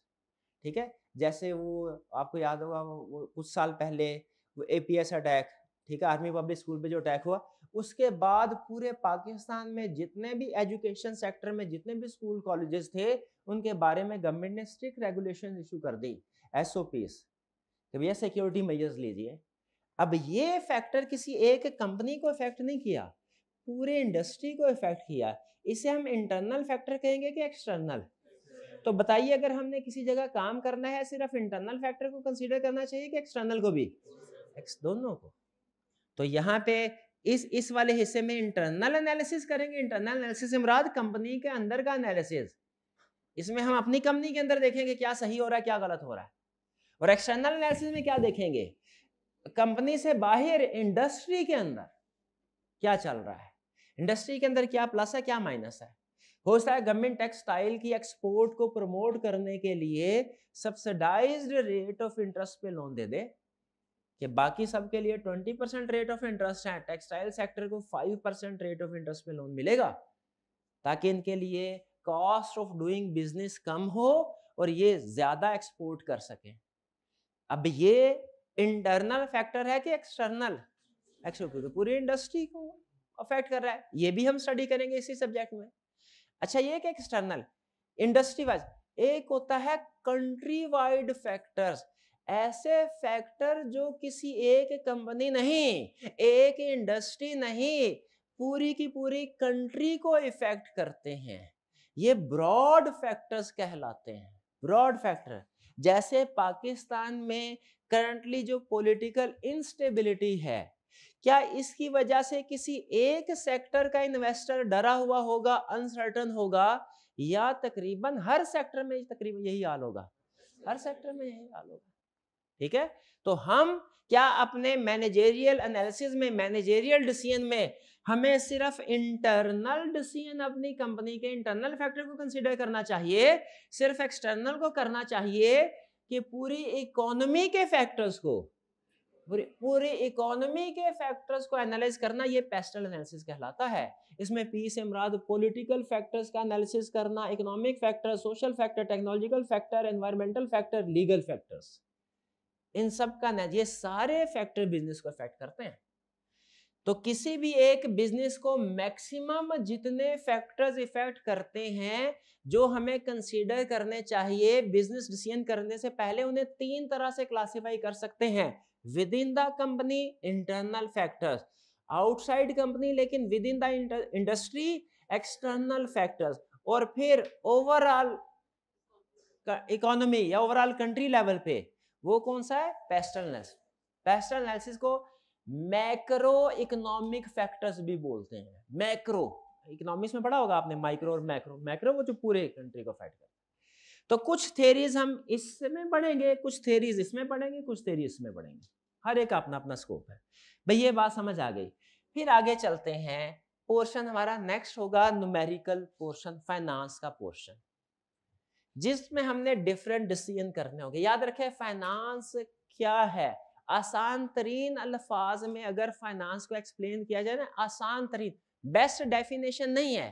S1: ठीक है जैसे वो आपको याद होगा वो कुछ साल पहले वो एपीएस अटैक ठीक है आर्मी पब्लिक स्कूल पे जो अटैक हुआ उसके बाद पूरे पाकिस्तान में जितने भी एजुकेशन सेक्टर में जितने भी स्कूल कॉलेजेस थे उनके बारे में गवर्नमेंट ने स्ट्रिक्ट रेगुलेशन इशू कर दी एस ओ पीस भैया सिक्योरिटी मेजर्स लीजिए अब ये फैक्टर किसी एक कंपनी को इफेक्ट नहीं किया पूरे इंडस्ट्री को इफेक्ट किया इसे हम इंटरनल फैक्टर कहेंगे कि एक्सटर्नल तो बताइए अगर हमने किसी जगह काम करना है सिर्फ इंटरनल फैक्टर को कंसीडर करना चाहिए कि एक्सटर्नल को भी एक्स दोनों को तो यहाँ पे इस इस वाले हिस्से में इंटरनल एनालिसिस करेंगे इंटरनल एनालिसिस मुराद कंपनी के अंदर का एनालिसिस इसमें हम अपनी कंपनी के अंदर देखेंगे क्या सही हो रहा है क्या गलत हो रहा है और एक्सटर्नल एनालिसिस में क्या देखेंगे कंपनी से बाहर इंडस्ट्री के अंदर क्या चल रहा है इंडस्ट्री के अंदर क्या प्लस है क्या माइनस है हो सकता है गवर्नमेंट टेक्सटाइल की एक्सपोर्ट को प्रमोट करने के लिए सब्सिडाइज्ड रेट ऑफ इंटरेस्ट पे लोन दे दे कि बाकी सबके लिए 20 परसेंट रेट ऑफ इंटरेस्ट है टेक्सटाइल सेक्टर को 5 परसेंट रेट ऑफ इंटरेस्ट पे लोन मिलेगा ताकि इनके लिए कॉस्ट ऑफ डूइंग बिजनेस कम हो और ये ज्यादा एक्सपोर्ट कर सके अब ये इंटरनल फैक्टर है कि एक्सटर्नल एक्सटर्नल पूरी इंडस्ट्री को अफेक्ट कर रहा है ये भी हम स्टडी करेंगे इसी सब्जेक्ट में अच्छा ये कि एक्सटर्नल इंडस्ट्री वाइज एक होता है कंट्री वाइड फैक्टर्स ऐसे फैक्टर जो किसी एक कंपनी नहीं एक इंडस्ट्री नहीं पूरी की पूरी कंट्री को इफेक्ट करते हैं ये ब्रॉड फैक्टर्स कहलाते हैं ब्रॉड फैक्टर जैसे पाकिस्तान में करंटली जो पॉलिटिकल इंस्टेबिलिटी है क्या इसकी वजह से किसी एक सेक्टर का इन्वेस्टर डरा हुआ होगा अनसर्टन होगा या तकरीबन हर सेक्टर में तकरीबन यही हाल होगा हर सेक्टर में यही हाल होगा ठीक है तो हम क्या अपने मैनेजेरियल एनालिसिस में मैनेजेरियल डिसीजन में हमें सिर्फ इंटरनल डिसीजन अपनी कंपनी के इंटरनल फैक्टर को कंसिडर करना चाहिए सिर्फ एक्सटर्नल को करना चाहिए कि पूरी इकोनॉमी के फैक्टर्स को पूरी इकोनॉमी के फैक्टर्स को एनालाइज करना ये पेस्टल एनालिसिस कहलाता है इसमें पी से मुराद पॉलिटिकल फैक्टर्स का एनालिसिस करना economic factor social factor technological factor environmental factor legal factors इन सब का ये सारे फैक्टर बिजनेस को अफेक्ट करते हैं तो किसी भी एक बिजनेस को मैक्सिमम जितने फैक्टर्स इफेक्ट करते हैं जो हमें कंसीडर करने चाहिए बिजनेस डिसीजन करने से पहले उन्हें तीन तरह से क्लासिफाई कर सकते हैं within the company internal factors outside company लेकिन within the industry external factors और फिर ओवरऑल इकोनॉमी या ओवरऑल कंट्री लेवल पे वो कौन सा है पेस्टल पेस्टल एनालिसिस को मैक्रो इकोनॉमिक फैक्टर्स भी बोलते हैं मैक्रो इकोनॉमिक्स में पढ़ा होगा आपने माइक्रो और मैक्रो मैक्रो वो जो पूरे कंट्री को अफेक्ट कर तो कुछ थेरीज हम इसमें पढ़ेंगे कुछ थेरीज इसमें पढ़ेंगे कुछ थेरी इसमें पढ़ेंगे हर एक अपना अपना स्कोप है भाई ये बात समझ आ गई फिर आगे चलते हैं पोर्शन हमारा नेक्स्ट होगा न्यूमेरिकल पोर्शन फाइनेंस का पोर्शन जिसमें हमने डिफरेंट डिसीजन करने होंगे याद रखें फाइनेंस क्या है आसान तरीन अल्फाज में अगर फाइनेंस को एक्सप्लेन किया जाए ना आसान तरीन बेस्ट डेफिनेशन नहीं है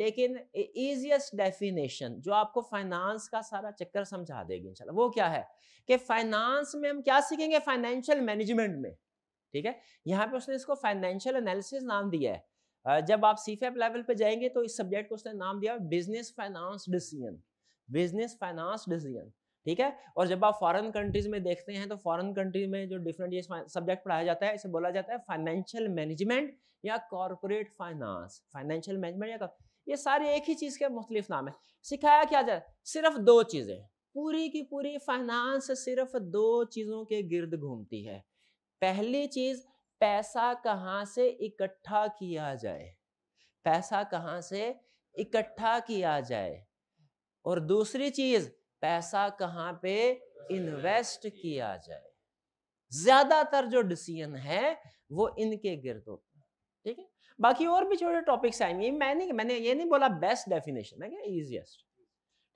S1: लेकिन ईजिएस्ट डेफिनेशन जो आपको फाइनेंस का सारा चक्कर समझा देगी इंशाल्लाह वो क्या है कि फाइनेंस में हम क्या सीखेंगे फाइनेंशियल मैनेजमेंट में ठीक है यहाँ पे उसने इसको फाइनेंशियल एनालिसिस नाम दिया है जब आप सी लेवल पे जाएंगे तो इस सब्जेक्ट को उसने नाम दिया business finance decision business finance decision ठीक है और जब आप फॉरेन कंट्रीज में देखते हैं तो फॉरेन कंट्री में जो डिफरेंट ये सब्जेक्ट पढ़ाया जाता है इसे बोला जाता है फाइनेंशियल मैनेजमेंट या कॉरपोरेट फाइनेंस फाइनेंशियल मैनेजमेंट या ये सारे एक ही चीज़ के मुख्तलिफ नाम है सिखाया क्या जाए सिर्फ दो चीज़ें पूरी की पूरी फाइनेंस सिर्फ दो चीज़ों के गिर्द घूमती है पहली चीज़ पैसा कहाँ से इकट्ठा किया जाए पैसा कहाँ से इकट्ठा किया जाए और दूसरी चीज़ पैसा कहाँ पे इन्वेस्ट किया जाए ज्यादातर जो डिसीजन है वो इनके गिरदों ठीक है बाकी और भी छोटे टॉपिक्स आएंगे मैं नहीं मैंने ये नहीं बोला बेस्ट डेफिनेशन है क्या इजिएस्ट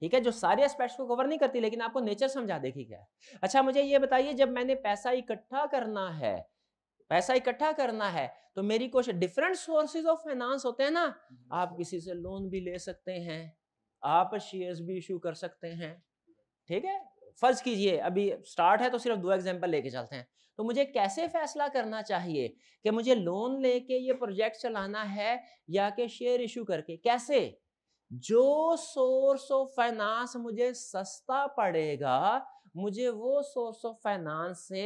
S1: ठीक है जो सारे एस्पेक्ट्स को कवर नहीं करती लेकिन आपको नेचर समझा देखी क्या अच्छा मुझे ये बताइए जब मैंने पैसा इकट्ठा करना है पैसा इकट्ठा करना है तो मेरी कोशिश डिफरेंट सोर्सेज ऑफ फाइनेंस होते हैं ना आप किसी से लोन भी ले सकते हैं आप शेयर्स भी इशू कर सकते हैं ठीक है फर्ज कीजिए अभी स्टार्ट है तो सिर्फ दो एग्जाम्पल लेके चलते हैं तो मुझे कैसे फैसला करना चाहिए कि मुझे लोन लेके ये प्रोजेक्ट चलाना है या कि शेयर इशू करके कैसे जो सोर्स ऑफ फाइनेंस मुझे सस्ता पड़ेगा मुझे वो सोर्स ऑफ फाइनेंस से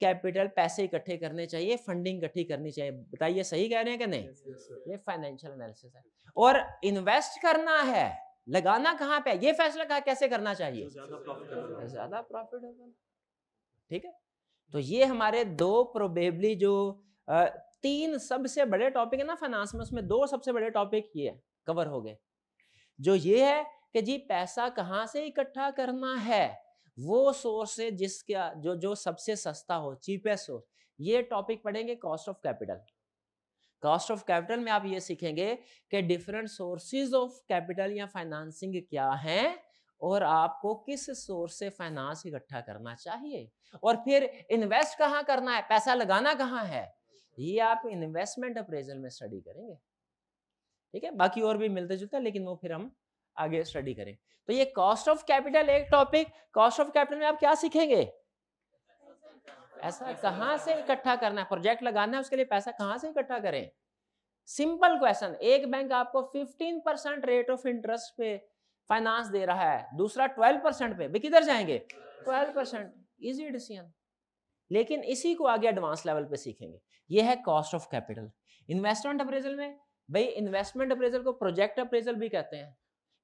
S1: कैपिटल पैसे इकट्ठे करने चाहिए फंडिंग इकट्ठी करनी चाहिए बताइए सही कह रहे हैं कि नहीं yes, yes, ये फाइनेंशियल एनालिसिस है और इन्वेस्ट करना है लगाना कहाँ पे ये फैसला कहा कैसे करना चाहिए ज्यादा प्रॉफिटेबल तो- ठीक है तो ये हमारे दो प्रोबेबली जो तीन सबसे बड़े टॉपिक है ना फाइनेंस में उसमें दो सबसे बड़े टॉपिक ये कवर हो गए जो ये है कि जी पैसा कहाँ से इकट्ठा करना है वो सोर्स से जिसका जो जो सबसे सस्ता हो चीपेस्ट सोर्स ये टॉपिक पढ़ेंगे cost of capital cost of capital में आप ये सीखेंगे कि डिफरेंट सोर्सेज ऑफ कैपिटल या फाइनेंसिंग क्या है और आपको किस सोर्स से फाइनेंस इकट्ठा करना चाहिए और फिर इन्वेस्ट कहाँ करना है पैसा लगाना कहाँ है ये आप इन्वेस्टमेंट अप्रेजल में स्टडी करेंगे ठीक है बाकी और भी मिलते जुलते लेकिन वो फिर हम आगे स्टडी करें तो ये कॉस्ट ऑफ कैपिटल एक टॉपिक कॉस्ट ऑफ कैपिटल में आप क्या सीखेंगे पैसा कहाँ से इकट्ठा करना है प्रोजेक्ट लगाना है उसके लिए पैसा कहाँ से इकट्ठा करें सिंपल क्वेश्चन एक बैंक आपको 15 परसेंट रेट ऑफ इंटरेस्ट पे फाइनेंस दे रहा है दूसरा 12 परसेंट पे भी किधर जाएंगे 12 परसेंट इजी डिसीजन लेकिन इसी को आगे एडवांस लेवल पे सीखेंगे ये है cost of capital investment appraisal में भाई इन्वेस्टमेंट अप्रेजल को प्रोजेक्ट अप्रेजल भी कहते हैं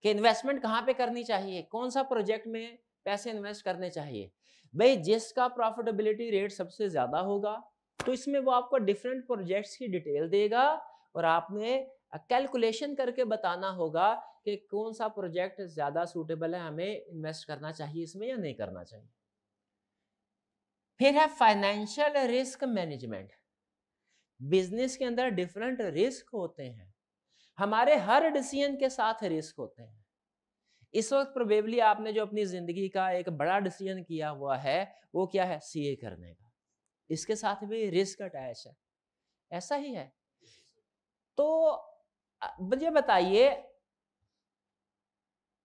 S1: कि इन्वेस्टमेंट कहाँ पे करनी चाहिए कौन सा प्रोजेक्ट में पैसे इन्वेस्ट करने चाहिए भाई जिसका प्रॉफिटेबिलिटी रेट सबसे ज़्यादा होगा तो इसमें वो आपको डिफरेंट प्रोजेक्ट्स की डिटेल देगा और आपने कैलकुलेशन करके बताना होगा कि कौन सा प्रोजेक्ट ज़्यादा सूटेबल है हमें इन्वेस्ट करना चाहिए इसमें या नहीं करना चाहिए फिर है फाइनेंशियल रिस्क मैनेजमेंट बिजनेस के अंदर डिफरेंट रिस्क होते हैं हमारे हर डिसीजन के साथ रिस्क होते हैं इस वक्त प्रोबेबली आपने जो अपनी ज़िंदगी का एक बड़ा डिसीजन किया हुआ है वो क्या है सी करने का इसके साथ भी रिस्क अटैच है ऐसा ही है तो मुझे बताइए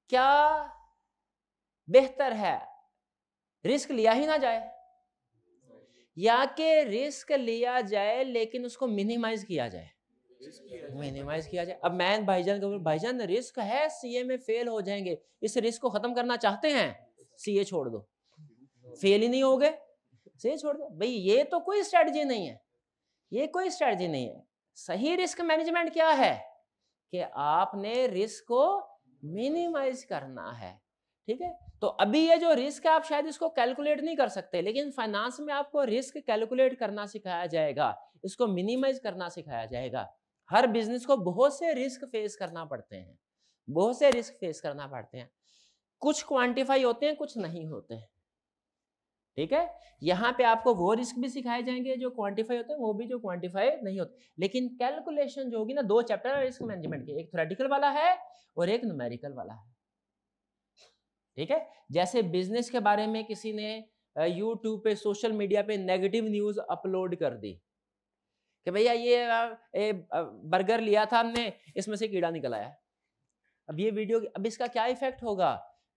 S1: क्या बेहतर है रिस्क लिया ही ना जाए या कि रिस्क लिया जाए लेकिन उसको मिनिमाइज किया जाए मिनिमाइज किया जाए अब मैन भाईजान के भाईजान रिस्क है सीए में फेल हो जाएंगे इस रिस्क को खत्म करना चाहते हैं सीए छोड़ दो फेल ही नहीं हो गए सीए छोड़ दो भाई ये तो कोई स्ट्रेटजी नहीं है ये कोई स्ट्रेटजी नहीं है सही रिस्क मैनेजमेंट क्या है कि आपने रिस्क को मिनिमाइज करना है ठीक है तो अभी ये जो रिस्क है आप शायद इसको कैलकुलेट नहीं कर सकते लेकिन फाइनेंस में आपको रिस्क कैलकुलेट करना सिखाया जाएगा इसको मिनिमाइज करना सिखाया जाएगा हर बिजनेस को बहुत से रिस्क फेस करना पड़ते हैं बहुत से रिस्क फेस करना पड़ते हैं कुछ क्वांटिफाई होते हैं कुछ नहीं होते हैं ठीक है यहाँ पे आपको वो रिस्क भी सिखाए जाएंगे जो क्वांटिफाई होते हैं वो भी जो क्वांटिफाई नहीं होते लेकिन कैलकुलेशन जो होगी ना दो चैप्टर है रिस्क मैनेजमेंट के एक थ्रेटिकल वाला है और एक न्यूमेरिकल वाला है ठीक है जैसे बिजनेस के बारे में किसी ने यूट्यूब पे सोशल मीडिया पे नेगेटिव न्यूज अपलोड कर दी कि भैया ये ए, बर्गर लिया था हमने इसमें से कीड़ा निकल आया अब ये वीडियो अब इसका क्या इफेक्ट होगा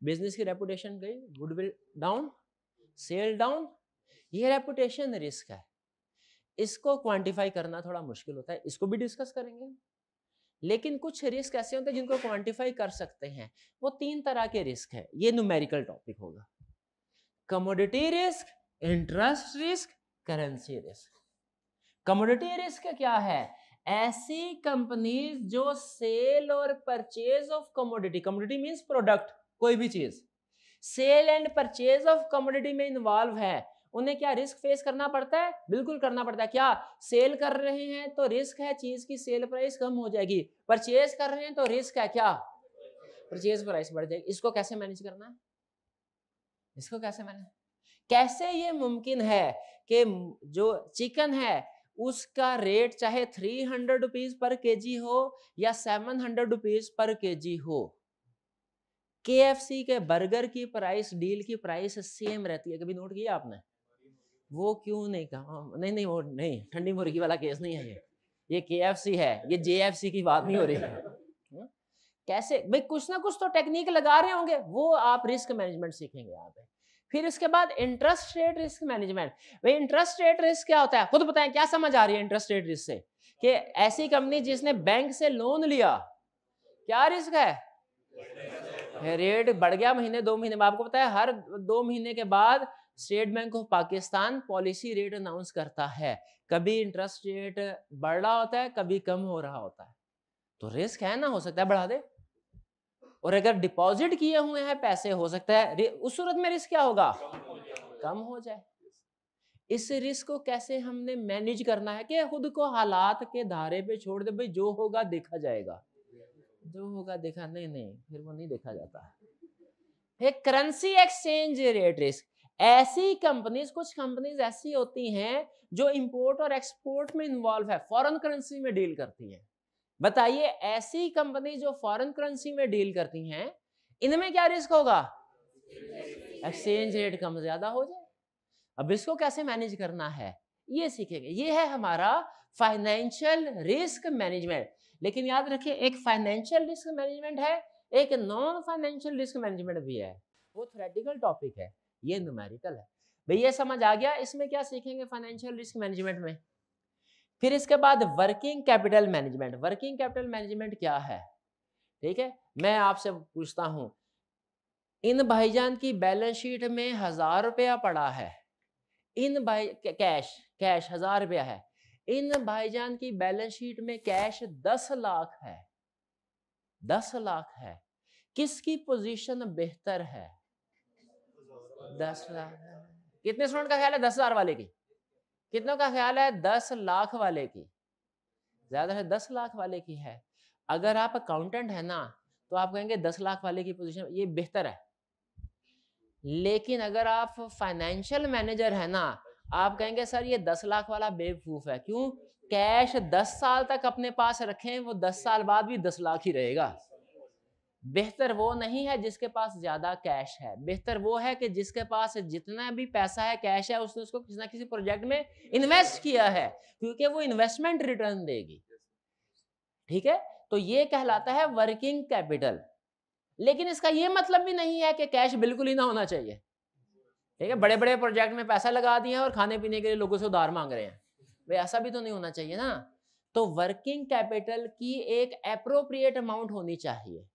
S1: बिजनेस की रेपुटेशन गई गुडविल डाउन सेल डाउन ये रेपुटेशन रिस्क है इसको क्वांटिफाई करना थोड़ा मुश्किल होता है इसको भी डिस्कस करेंगे लेकिन कुछ रिस्क ऐसे होते हैं जिनको क्वांटिफाई कर सकते हैं वो तीन तरह के रिस्क है ये न्यूमेरिकल टॉपिक होगा commodity risk interest risk currency risk commodity risk क्या है ऐसी कंपनीज जो सेल और purchase of commodity commodity means product कोई भी चीज sale and purchase of commodity में इन्वॉल्व है उन्हें क्या रिस्क फेस करना पड़ता है बिल्कुल करना पड़ता है क्या सेल कर रहे हैं तो रिस्क है चीज की सेल प्राइस कम हो जाएगी परचेज कर रहे हैं तो रिस्क है क्या परचेज प्राइस बढ़ जाएगी इसको कैसे मैनेज करना है इसको कैसे मैनेज कैसे ये मुमकिन है कि जो चिकन है उसका रेट चाहे थ्री हंड्रेड रुपीज पर के जी हो या सेवन हंड्रेड रुपीज पर के हो के के बर्गर की प्राइस डील की प्राइस सेम रहती है कभी नोट किया आपने वो क्यों नहीं कहा नहीं नहीं वो नहीं ठंडी मुर्गी वाला केस नहीं है ये ये के है ये जे की बात नहीं हो रही है हाँ? कैसे भाई कुछ ना कुछ तो टेक्निक लगा रहे होंगे वो आप रिस्क मैनेजमेंट सीखेंगे यहाँ पे फिर इसके बाद इंटरेस्ट रेट रिस्क मैनेजमेंट भाई इंटरेस्ट रेट रिस्क क्या होता है खुद बताएं क्या समझ आ रही है इंटरेस्ट रेट रिस्क से कि ऐसी कंपनी जिसने बैंक से लोन लिया क्या रिस्क है रेट बढ़ गया महीने दो महीने में आपको पता है हर दो महीने के बाद State Bank of Pakistan policy rate announce करता है कभी इंटरेस्ट रेट बढ़ रहा होता है कभी कम हो रहा होता है तो रिस्क है ना हो सकता है बढ़ा दे और अगर डिपॉजिट किए हुए हैं पैसे हो सकता है उस सूरत में रिस्क क्या होगा कम हो जाए इस रिस्क को कैसे हमने मैनेज करना है कि खुद को हालात के धारे पे छोड़ दे भाई जो होगा देखा जाएगा जो होगा देखा नहीं नहीं फिर वो नहीं देखा जाता है करेंसी एक्सचेंज रेट रिस्क ऐसी कंपनीज कुछ कंपनीज ऐसी होती हैं जो इंपोर्ट और एक्सपोर्ट में इन्वॉल्व है फॉरेन करेंसी में डील करती हैं बताइए ऐसी कंपनी जो फॉरेन करेंसी में डील करती हैं इनमें क्या रिस्क होगा एक्सचेंज रेट कम ज्यादा हो जाए अब इसको कैसे मैनेज करना है ये सीखेंगे ये है हमारा फाइनेंशियल रिस्क मैनेजमेंट लेकिन याद रखिए एक फाइनेंशियल रिस्क मैनेजमेंट है एक नॉन फाइनेंशियल रिस्क मैनेजमेंट भी है वो थ्रेटिकल टॉपिक है ये न्यूमेरिकल है भाई ये समझ आ गया इसमें क्या सीखेंगे फाइनेंशियल रिस्क मैनेजमेंट में फिर इसके बाद working capital management working capital management क्या है ठीक है मैं आपसे पूछता हूं इन भाईजान की बैलेंस शीट में हजार रुपया पड़ा है इन भाई कैश कैश हजार रुपया है इन भाईजान की बैलेंस शीट में कैश दस लाख है दस लाख है किसकी पोजीशन बेहतर है दस लाख कितने स्टूडेंट का ख्याल है दस हजार वाले की कितनों का ख्याल है दस लाख वाले की ज्यादा से दस लाख वाले की है अगर आप अकाउंटेंट है ना तो आप कहेंगे दस लाख वाले की पोजीशन ये बेहतर है लेकिन अगर आप फाइनेंशियल मैनेजर है ना आप कहेंगे सर ये दस लाख वाला बेवकूफ है क्यों कैश दस साल तक अपने पास रखें वो दस साल बाद भी दस लाख ही रहेगा बेहतर वो नहीं है जिसके पास ज़्यादा कैश है बेहतर वो है कि जिसके पास जितना भी पैसा है कैश है उसने उसको किसी ना किसी प्रोजेक्ट में इन्वेस्ट किया है क्योंकि वो इन्वेस्टमेंट रिटर्न देगी ठीक है तो ये कहलाता है वर्किंग कैपिटल लेकिन इसका ये मतलब भी नहीं है कि कैश बिल्कुल ही ना होना चाहिए ठीक है बड़े बड़े प्रोजेक्ट में पैसा लगा दिए और खाने पीने के लिए लोगों से उधार मांग रहे हैं भाई ऐसा भी तो नहीं होना चाहिए ना तो वर्किंग कैपिटल की एक अप्रोप्रिएट अमाउंट होनी चाहिए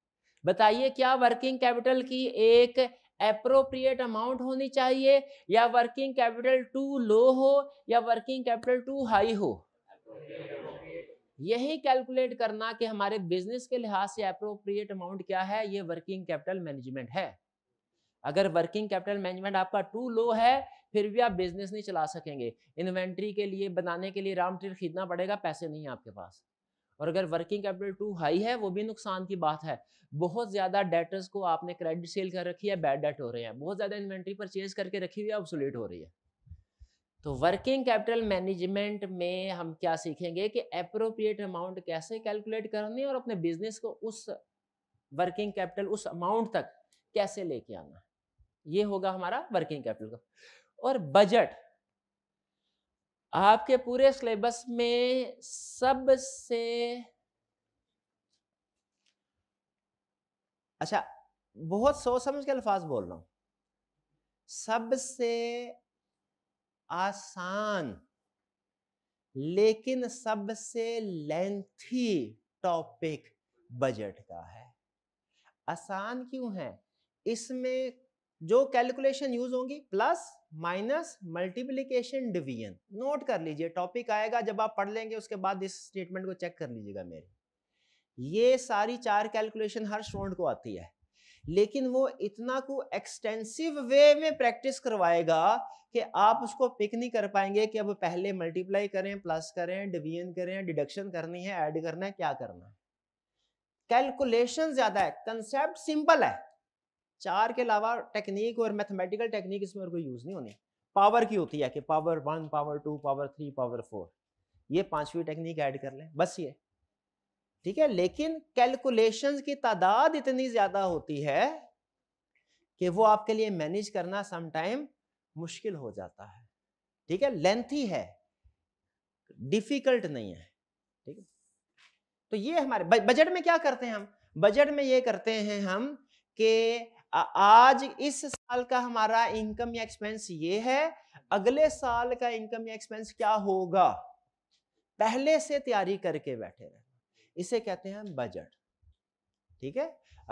S1: बताइए क्या वर्किंग कैपिटल की एक अप्रोप्रिएट अमाउंट होनी चाहिए या वर्किंग कैपिटल टू लो हो या वर्किंग कैपिटल टू हाई हो यही कैलकुलेट करना कि हमारे बिजनेस के लिहाज से अप्रोप्रिएट अमाउंट क्या है ये वर्किंग कैपिटल मैनेजमेंट है अगर वर्किंग कैपिटल मैनेजमेंट आपका टू लो है फिर भी आप बिजनेस नहीं चला सकेंगे इन्वेंट्री के लिए बनाने के लिए राम खरीदना पड़ेगा पैसे नहीं है आपके पास और अगर वर्किंग कैपिटल टू हाई है वो भी नुकसान की बात है बहुत ज़्यादा डेटर्स को आपने क्रेडिट सेल कर रखी है बैड डेट हो रहे हैं बहुत ज़्यादा इन्वेंट्री परचेज करके रखी हुई है ऑब्सोलेट हो रही है तो वर्किंग कैपिटल मैनेजमेंट में हम क्या सीखेंगे कि अप्रोप्रिएट अमाउंट कैसे कैलकुलेट करनी है और अपने बिजनेस को उस वर्किंग कैपिटल उस अमाउंट तक कैसे लेके आना ये होगा हमारा वर्किंग कैपिटल का और बजट आपके पूरे सिलेबस में सबसे अच्छा बहुत सोच समझ के अल्फाज बोल रहा हूं सबसे आसान लेकिन सबसे लेंथी टॉपिक बजट का है आसान क्यों है इसमें जो कैलकुलेशन यूज होंगी plus minus multiplication division note कर लीजिए टॉपिक आएगा जब आप पढ़ लेंगे उसके बाद इस स्टेटमेंट को चेक कर लीजिएगा मेरे ये सारी चार कैलकुलेशन हर स्टूडेंट को आती है लेकिन वो इतना को एक्सटेंसिव वे में प्रैक्टिस करवाएगा कि आप उसको पिक नहीं कर पाएंगे कि अब पहले मल्टीप्लाई करें प्लस करें डिवीजन करें डिडक्शन करनी है ऐड करना है क्या करना है कैलकुलेशन ज्यादा है कंसेप्ट सिंपल है चार के अलावा टेक्निक और मैथमेटिकल टेक्निक इसमें और कोई यूज़ नहीं होनी पावर की होती है कि power one power two power three power four ये पांचवी टेक्निक ऐड कर लें बस ये ठीक है लेकिन कैलकुलेशंस की तादाद इतनी ज़्यादा होती है कि वो आपके लिए मैनेज करना समटाइम मुश्किल हो जाता है ठीक है लेंथी है डिफिकल्ट नहीं है ठीक है तो ये हमारे बजट में क्या करते हैं हम बजट में ये करते हैं हम कि आज इस साल का हमारा इनकम या एक्सपेंस ये है अगले साल का इनकम या एक्सपेंस क्या होगा पहले से तैयारी करके बैठे रहे इसे कहते हैं बजट ठीक है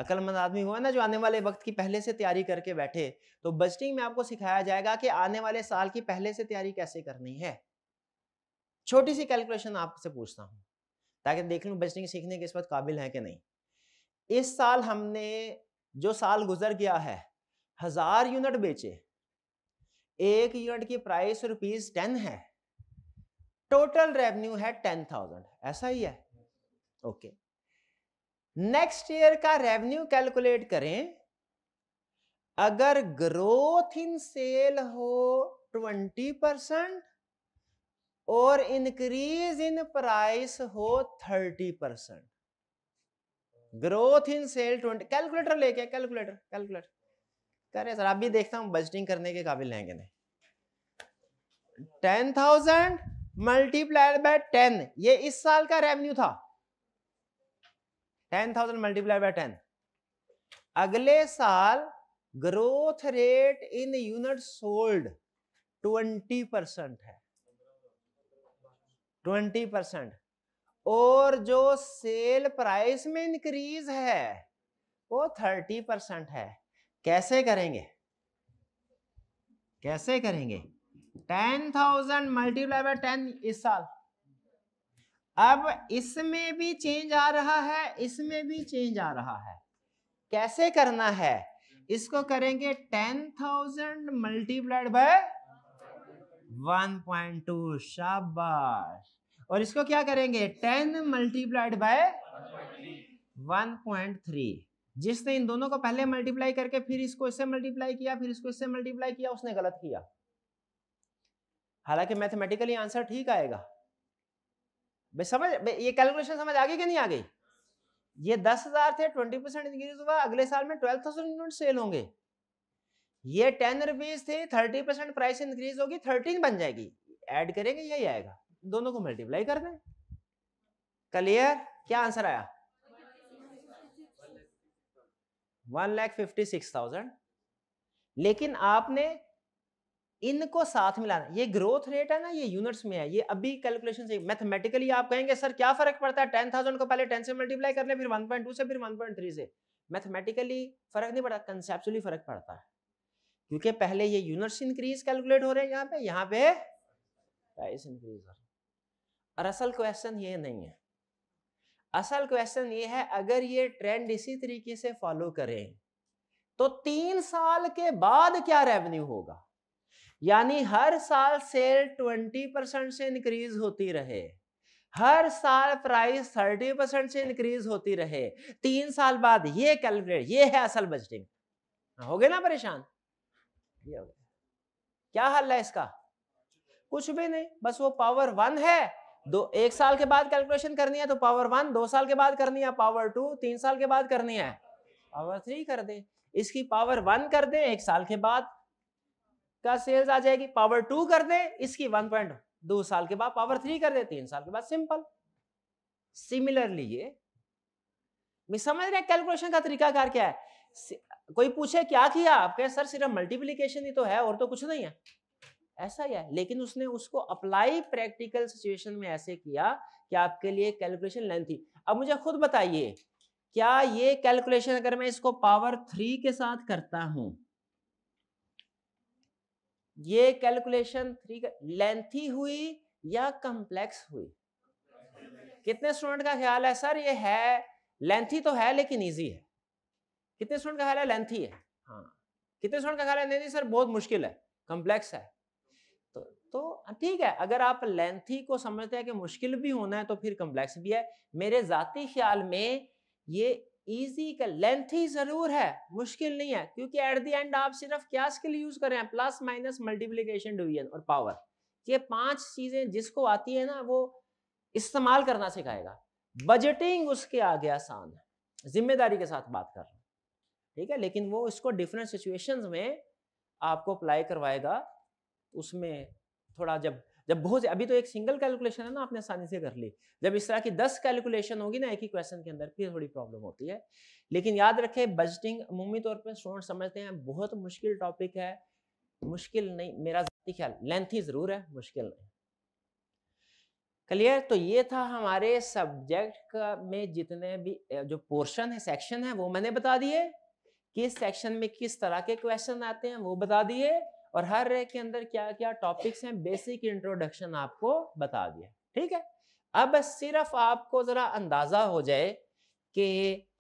S1: अकलमंद आदमी हुआ ना जो आने वाले वक्त की पहले से तैयारी करके बैठे तो बजटिंग में आपको सिखाया जाएगा कि आने वाले साल की पहले से तैयारी कैसे करनी है छोटी सी कैलकुलेशन आपसे पूछता हूं ताकि देख लू बजटिंग सीखने के इस वक्त काबिल है कि नहीं इस साल हमने जो साल गुजर गया है हजार यूनिट बेचे एक यूनिट की प्राइस रुपीज टेन है टोटल रेवेन्यू है टेन थाउजेंड ऐसा ही है ओके नेक्स्ट ईयर का रेवेन्यू कैलकुलेट करें अगर ग्रोथ इन सेल हो ट्वेंटी परसेंट और इंक्रीज इन प्राइस हो thirty percent growth in sale twenty calculator लेके कैलकुलेटर कैलकुलेटर कह रहे सर आप भी देखता हूँ बजटिंग करने के काबिल हैं कि नहीं ten thousand multiplied by ten ये इस साल का रेवेन्यू था ten thousand multiply by ten अगले साल growth rate in unit sold twenty percent है ट्वेंटी परसेंट और जो सेल प्राइस में इंक्रीज है वो थर्टी परसेंट है कैसे करेंगे कैसे करेंगे ten thousand multiply by ten इस साल अब इसमें भी चेंज आ रहा है इसमें भी चेंज आ रहा है कैसे करना है इसको करेंगे ten thousand multiplied by one point two शाबाश और इसको क्या करेंगे ten multiplied by one point three जिसने इन दोनों को पहले मल्टीप्लाई करके फिर इसको इससे मल्टीप्लाई किया फिर इसको इससे मल्टीप्लाई किया उसने गलत किया हालांकि मैथमेटिकली आंसर ठीक आएगा बे समझ बे ये कैलकुलेशन समझ आ गई कि नहीं आ गई ये दस हजार थे ट्वेंटी परसेंट इंक्रीज हुआ अगले साल में ट्वेल्व थाउजेंड यूनिट सेल होंगे ये टेन रुपीज थे थर्टी परसेंट प्राइस इंक्रीज होगी थर्टीन बन जाएगी एड करेंगे यही आएगा दोनों को मल्टीप्लाई कर दें क्लियर क्या आंसर आया one lakh fifty six thousand लेकिन आपने इनको साथ मिलाना ये ग्रोथ रेट है ना ये यूनिट्स में है ये अभी कैलकुलेशन से मैथमेटिकली आप कहेंगे सर क्या फर्क पड़ता है टेन थाउजेंड को पहले टेन से मल्टीप्लाई कर ले फिर वन पॉइंट टू से फिर वन पॉइंट थ्री से मैथमेटिकली फर्क नहीं पड़ता कंसेप्चुअली फर्क पड़ता है क्योंकि पहले ये यूनिट्स इंक्रीज कैलकुलेट हो रहे हैं यहाँ पे यहाँ पे प्राइस इंक्रीज हो रहा है और असल क्वेश्चन ये नहीं है असल क्वेश्चन ये है अगर ये ट्रेंड इसी तरीके से फॉलो करें तो तीन साल के बाद क्या रेवेन्यू होगा यानी हर साल सेल 20 परसेंट से इंक्रीज होती रहे हर साल प्राइस 30 परसेंट से इंक्रीज होती रहे तीन साल बाद ये कैलकुलेट ये है असल बजटिंग हाँ, हो गए ना परेशान क्या हल है इसका कुछ भी नहीं बस वो पावर वन है दो एक साल के बाद कैलकुलेशन करनी है तो पावर वन दो साल के बाद करनी है पावर टू तीन साल के बाद करनी है पावर थ्री कर दें इसकी पावर वन कर दें एक साल के बाद का सेल्स आ जाएगी पावर टू कर दें इसकी वन पॉइंट दो साल के बाद पावर थ्री कर दें तीन साल के बाद सिंपल सिमिलरली ये मैं समझ रहे कैलकुलेशन का तरीका कार क्या है कोई पूछे क्या किया आपके सर सिर्फ मल्टीप्लीकेशन ही तो है और तो कुछ नहीं है ऐसा ही है लेकिन उसने उसको अप्लाई प्रैक्टिकल सिचुएशन में ऐसे किया कि आपके लिए कैलकुलेशन लेंथ थी अब मुझे खुद बताइए क्या ये कैलकुलेशन अगर मैं इसको पावर थ्री के साथ करता हूं ये कैलकुलेशन थ्री लेंथी हुई या कंप्लेक्स हुई कितने स्टूडेंट का ख्याल है सर ये है लेंथी तो है लेकिन इजी है कितने स्टूडेंट का ख्याल है लेंथी है हाँ कितने स्टूडेंट का ख्याल है नहीं सर बहुत मुश्किल है कंप्लेक्स है तो ठीक है अगर आप लेंथी को समझते हैं कि मुश्किल भी होना है तो फिर कम्प्लेक्स भी है मेरे ज़ाती ख्याल में ये इजी का लेंथी ज़रूर है मुश्किल नहीं है क्योंकि एट द एंड आप सिर्फ क्या स्किल यूज़ कर रहे हैं प्लस माइनस मल्टीप्लीकेशन डिवीजन और पावर ये पांच चीज़ें जिसको आती है ना वो इस्तेमाल करना सिखाएगा बजटिंग उसके आगे आसान है जिम्मेदारी के साथ बात कर रहा हूँ ठीक है लेकिन वो इसको डिफरेंट सिचुएशंस में आपको अप्लाई करवाएगा उसमें थोड़ा जब जब बहुत अभी तो एक सिंगल कैलकुलेशन है ना आपने आसानी से कर ली जब इस तरह की दस कैलकुलेशन होगी ना एक ही क्वेश्चन के अंदर फिर थोड़ी प्रॉब्लम होती है लेकिन याद रखे बजटिंग अमूमी तौर पर स्टूडेंट समझते हैं बहुत मुश्किल टॉपिक है मुश्किल नहीं मेरा ख्याल लेंथी जरूर है मुश्किल नहीं क्लियर तो ये था हमारे सब्जेक्ट का में जितने भी जो पोर्शन है सेक्शन है वो मैंने बता दिए किस सेक्शन में किस तरह के क्वेश्चन आते हैं वो बता दिए और हर रैक के अंदर क्या क्या टॉपिक्स हैं बेसिक इंट्रोडक्शन आपको बता दिया ठीक है अब सिर्फ आपको ज़रा अंदाज़ा हो जाए कि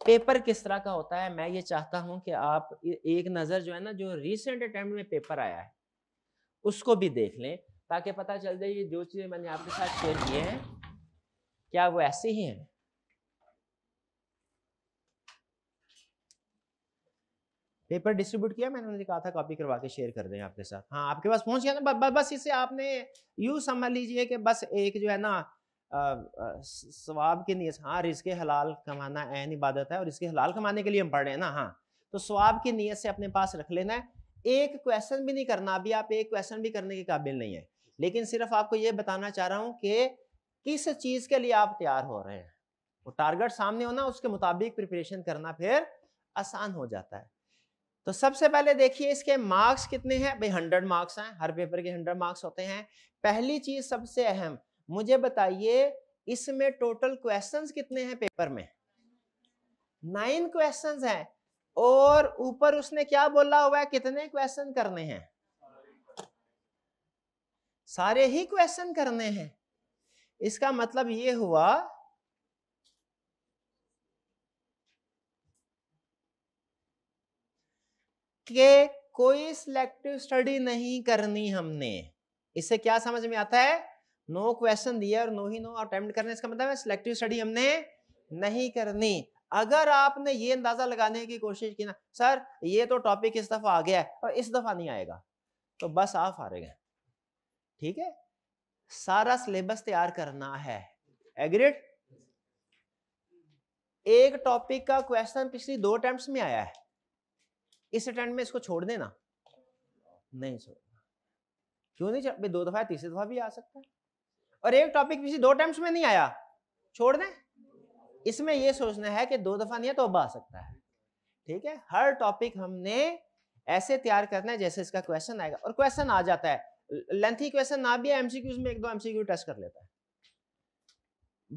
S1: पेपर किस तरह का होता है मैं ये चाहता हूं कि आप एक नज़र जो है ना जो रिसेंट अटैम्प्ट में पेपर आया है उसको भी देख लें ताकि पता चल जाए ये जो चीज़ें मैंने आपके साथ शेयर किए हैं क्या वो ऐसे ही हैं पेपर डिस्ट्रीब्यूट किया मैंने उनसे कहा था कॉपी करवा के शेयर कर दें आपके साथ हाँ आपके पास पहुंच गया ना बस इसे आपने यूँ समझ लीजिए कि बस एक जो है ना स्वाब के नीयत हाँ रिस्क हलाल कमाना ऐन इबादत है और इसके हलाल कमाने के लिए हम पढ़ रहे हैं ना हाँ तो स्वाब की नीयत से अपने पास रख लेना है एक क्वेश्चन भी नहीं करना अभी आप एक क्वेश्चन भी करने के काबिल नहीं है लेकिन सिर्फ आपको ये बताना चाह रहा हूँ कि किस चीज़ के लिए आप तैयार हो रहे हैं वो टारगेट सामने होना उसके मुताबिक प्रिपरेशन करना फिर आसान हो जाता है तो सबसे पहले देखिए इसके मार्क्स कितने हैं भाई हंड्रेड मार्क्स हैं हर पेपर के हंड्रेड मार्क्स होते हैं पहली चीज सबसे अहम मुझे बताइए इसमें टोटल क्वेश्चंस कितने हैं पेपर में नाइन क्वेश्चंस हैं और ऊपर उसने क्या बोला हुआ है कितने क्वेश्चन करने हैं सारे ही क्वेश्चन करने हैं इसका मतलब ये हुआ के कोई सिलेक्टिव स्टडी नहीं करनी हमने इससे क्या समझ में आता है नो क्वेश्चन दिया और नो ही नो अटेम्प्ट करने इसका मतलब है सिलेक्टिव स्टडी हमने नहीं करनी अगर आपने ये अंदाजा लगाने की कोशिश की ना सर ये तो टॉपिक इस दफा आ गया है और इस दफा नहीं आएगा तो बस आप रहे हैं ठीक है सारा सिलेबस तैयार करना है एग्रीड एक टॉपिक का क्वेश्चन पिछली दो अटेम्प्ट में आया है इस अटेंड में इसको छोड़ देना नहीं छोड़ना क्यों नहीं छोड़ दो दफा तीसरी दफा भी आ सकता है और एक टॉपिक किसी दो टाइम्स में नहीं आया छोड़ दें इसमें यह सोचना है कि दो दफा नहीं है तो अब आ सकता है ठीक है हर टॉपिक हमने ऐसे तैयार करना है जैसे इसका क्वेश्चन आएगा और क्वेश्चन आ जाता है लेंथी क्वेश्चन ना भी है एमसीक्यूज में एक दो एमसीक्यू टेस्ट कर लेता है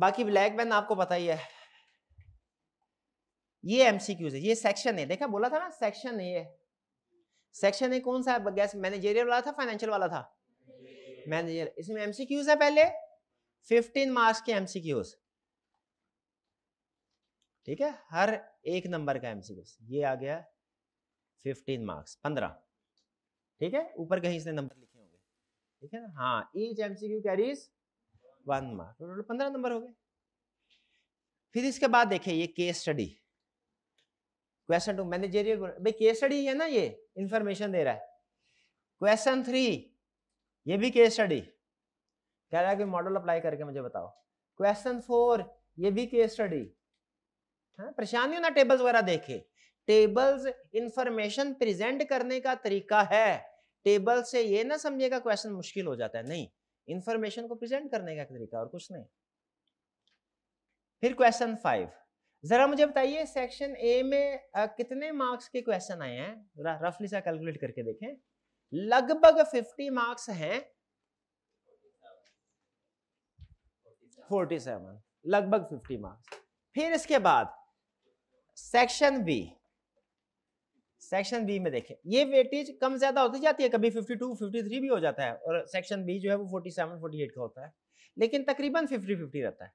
S1: बाकी ब्लैक बैन आपको पता ही है ये एमसीक्यूज है ये सेक्शन है देखा बोला था ना सेक्शन है ये सेक्शन है कौन सा गैस मैनेजेरियल वाला था फाइनेंशियल वाला था मैनेजर इसमें एमसीक्यूज है पहले 15 मार्क्स के एमसीक्यूज ठीक है हर एक नंबर का एमसीक्यूज ये आ गया 15 मार्क्स 15 ठीक है ऊपर कहीं इसने नंबर लिखे होंगे ठीक है ना हाँ each MCQ carries one mark total पंद्रह नंबर हो गए फिर इसके बाद देखिए ये case study question two managerial भाई केस स्टडी है ना ये इंफॉर्मेशन दे रहा है क्वेश्चन थ्री ये भी केस स्टडी कह रहा है कि मॉडल अप्लाई करके मुझे बताओ क्वेश्चन फोर ये भी केस स्टडी हाँ, परेशान नहीं होना टेबल्स वगैरह देखे टेबल्स इंफॉर्मेशन प्रेजेंट करने का तरीका है टेबल से ये ना समझेगा क्वेश्चन मुश्किल हो जाता है नहीं इंफॉर्मेशन को प्रेजेंट करने का तरीका और कुछ नहीं फिर क्वेश्चन फाइव जरा मुझे बताइए सेक्शन ए में आ, कितने मार्क्स के क्वेश्चन आए हैं रफली सा कैलकुलेट करके देखें लगभग 50 मार्क्स हैं 47 लगभग 50 मार्क्स फिर इसके बाद सेक्शन बी सेक्शन बी में देखें ये वेटेज कम ज्यादा होती जाती है कभी 52 53 भी हो जाता है और सेक्शन बी जो है वो 47 48 का होता है लेकिन तकरीबन 50 50 रहता है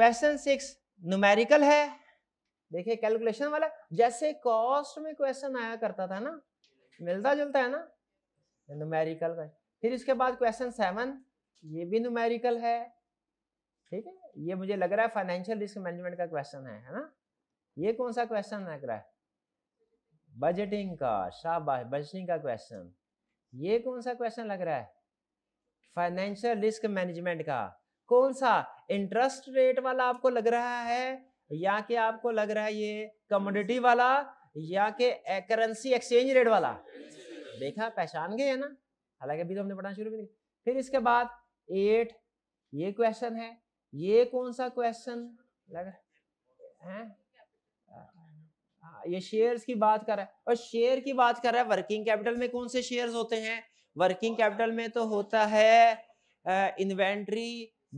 S1: क्वेश्चन सिक्स न्यूमेरिकल है देखिए कैलकुलेशन वाला जैसे कॉस्ट में क्वेश्चन आया करता था ना मिलता जुलता है ना न्यूमेरिकल का फिर इसके बाद क्वेश्चन सेवन ये भी न्यूमेरिकल है ठीक है ये मुझे लग रहा है फाइनेंशियल रिस्क मैनेजमेंट का क्वेश्चन है है ना ये कौन सा क्वेश्चन लग रहा है बजटिंग का शाबाश बजटिंग का क्वेश्चन ये कौन सा क्वेश्चन लग रहा है फाइनेंशियल रिस्क मैनेजमेंट का कौन सा इंटरेस्ट रेट वाला आपको लग रहा है या कि आपको लग रहा है ये कमोडिटी वाला या के करेंसी एक्सचेंज रेट वाला देखा पहचान गए है ना हालांकि अभी तो हमने पढ़ना शुरू भी नहीं फिर इसके बाद एट ये क्वेश्चन है ये कौन सा क्वेश्चन लग है ये शेयर्स की बात कर रहा है और शेयर की बात कर रहा है वर्किंग कैपिटल में कौन से शेयर्स होते हैं वर्किंग कैपिटल में तो होता है इन्वेंट्री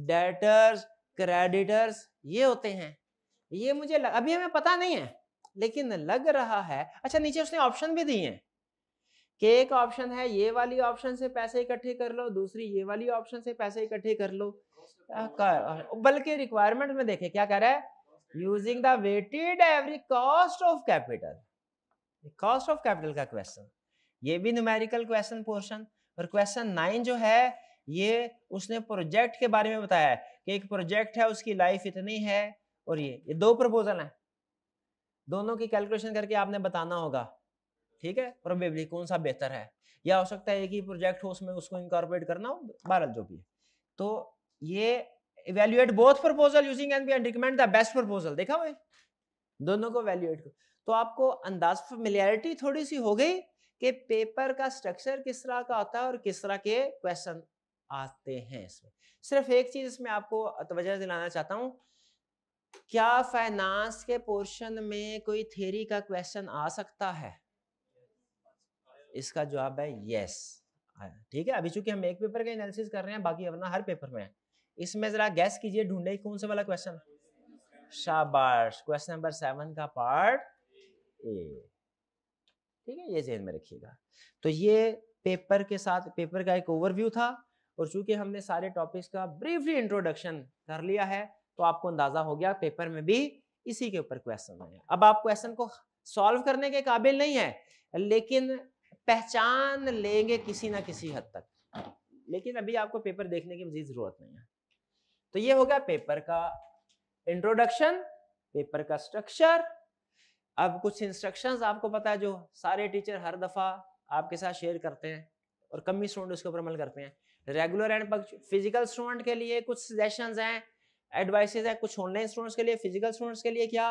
S1: डेटर्स क्रेडिटर्स ये होते हैं ये मुझे लग, अभी हमें पता नहीं है लेकिन लग रहा है अच्छा नीचे उसने ऑप्शन भी दिए हैं कि एक ऑप्शन है ये वाली ऑप्शन से पैसे इकट्ठे कर लो दूसरी ये वाली ऑप्शन से पैसे इकट्ठे कर लो बल्कि रिक्वायरमेंट में देखे क्या कह रहा है using the weighted average cost of capital cost of capital का क्वेश्चन ये भी न्यूमेरिकल क्वेश्चन पोर्शन और क्वेश्चन नाइन जो है ये उसने प्रोजेक्ट के बारे में बताया कि एक प्रोजेक्ट है उसकी लाइफ इतनी है और ये ये दो प्रपोजल हैं दोनों की कैलकुलेशन करके आपने बताना होगा ठीक है प्रोबेबली कौन सा बेहतर है या हो सकता है एक ही प्रोजेक्ट हो उसमें उसको इंकॉर्पोरेट करना हो भारत जो भी तो ये evaluate both proposal using N B and recommend the best proposal देखा भाई दोनों को वैल्यूएट कर तो आपको अंदाज फेमिलियरिटी थोड़ी सी हो गई कि पेपर का स्ट्रक्चर किस तरह का होता है और किस तरह के क्वेश्चन आते हैं इसमें सिर्फ एक चीज इसमें आपको तवज्जो दिलाना चाहता हूं क्या फाइनेंस के पोर्शन में कोई थ्योरी का क्वेश्चन आ सकता है इसका जवाब है यस हाँ, ठीक है अभी चूंकि हम एक पेपर का एनालिसिस कर रहे हैं बाकी अपना हर पेपर में इसमें जरा गैस कीजिए ढूंढे कौन सा वाला क्वेश्चन शाबाश क्वेश्चन नंबर सेवन का पार्ट ए ठीक है ये जहन में रखिएगा तो ये पेपर के साथ पेपर का एक ओवरव्यू था और चूंकि हमने सारे टॉपिक्स का ब्रीफली इंट्रोडक्शन कर लिया है तो आपको अंदाजा हो गया पेपर में भी इसी के ऊपर क्वेश्चन आए अब आप क्वेश्चन को सॉल्व करने के काबिल नहीं है लेकिन पहचान लेंगे किसी ना किसी हद तक लेकिन अभी आपको पेपर देखने की मजीद जरूरत नहीं है तो ये हो गया पेपर का इंट्रोडक्शन पेपर का स्ट्रक्चर अब कुछ इंस्ट्रक्शंस आपको पता है जो सारे टीचर हर दफा आपके साथ शेयर करते हैं और कमी स्टूडेंट उसके ऊपर अमल करते हैं रेगुलर एंड फिजिकल स्टूडेंट के लिए कुछ सजेशन हैं एडवाइसेज हैं कुछ ऑनलाइन स्टूडेंट्स के लिए फिजिकल स्टूडेंट्स के लिए क्या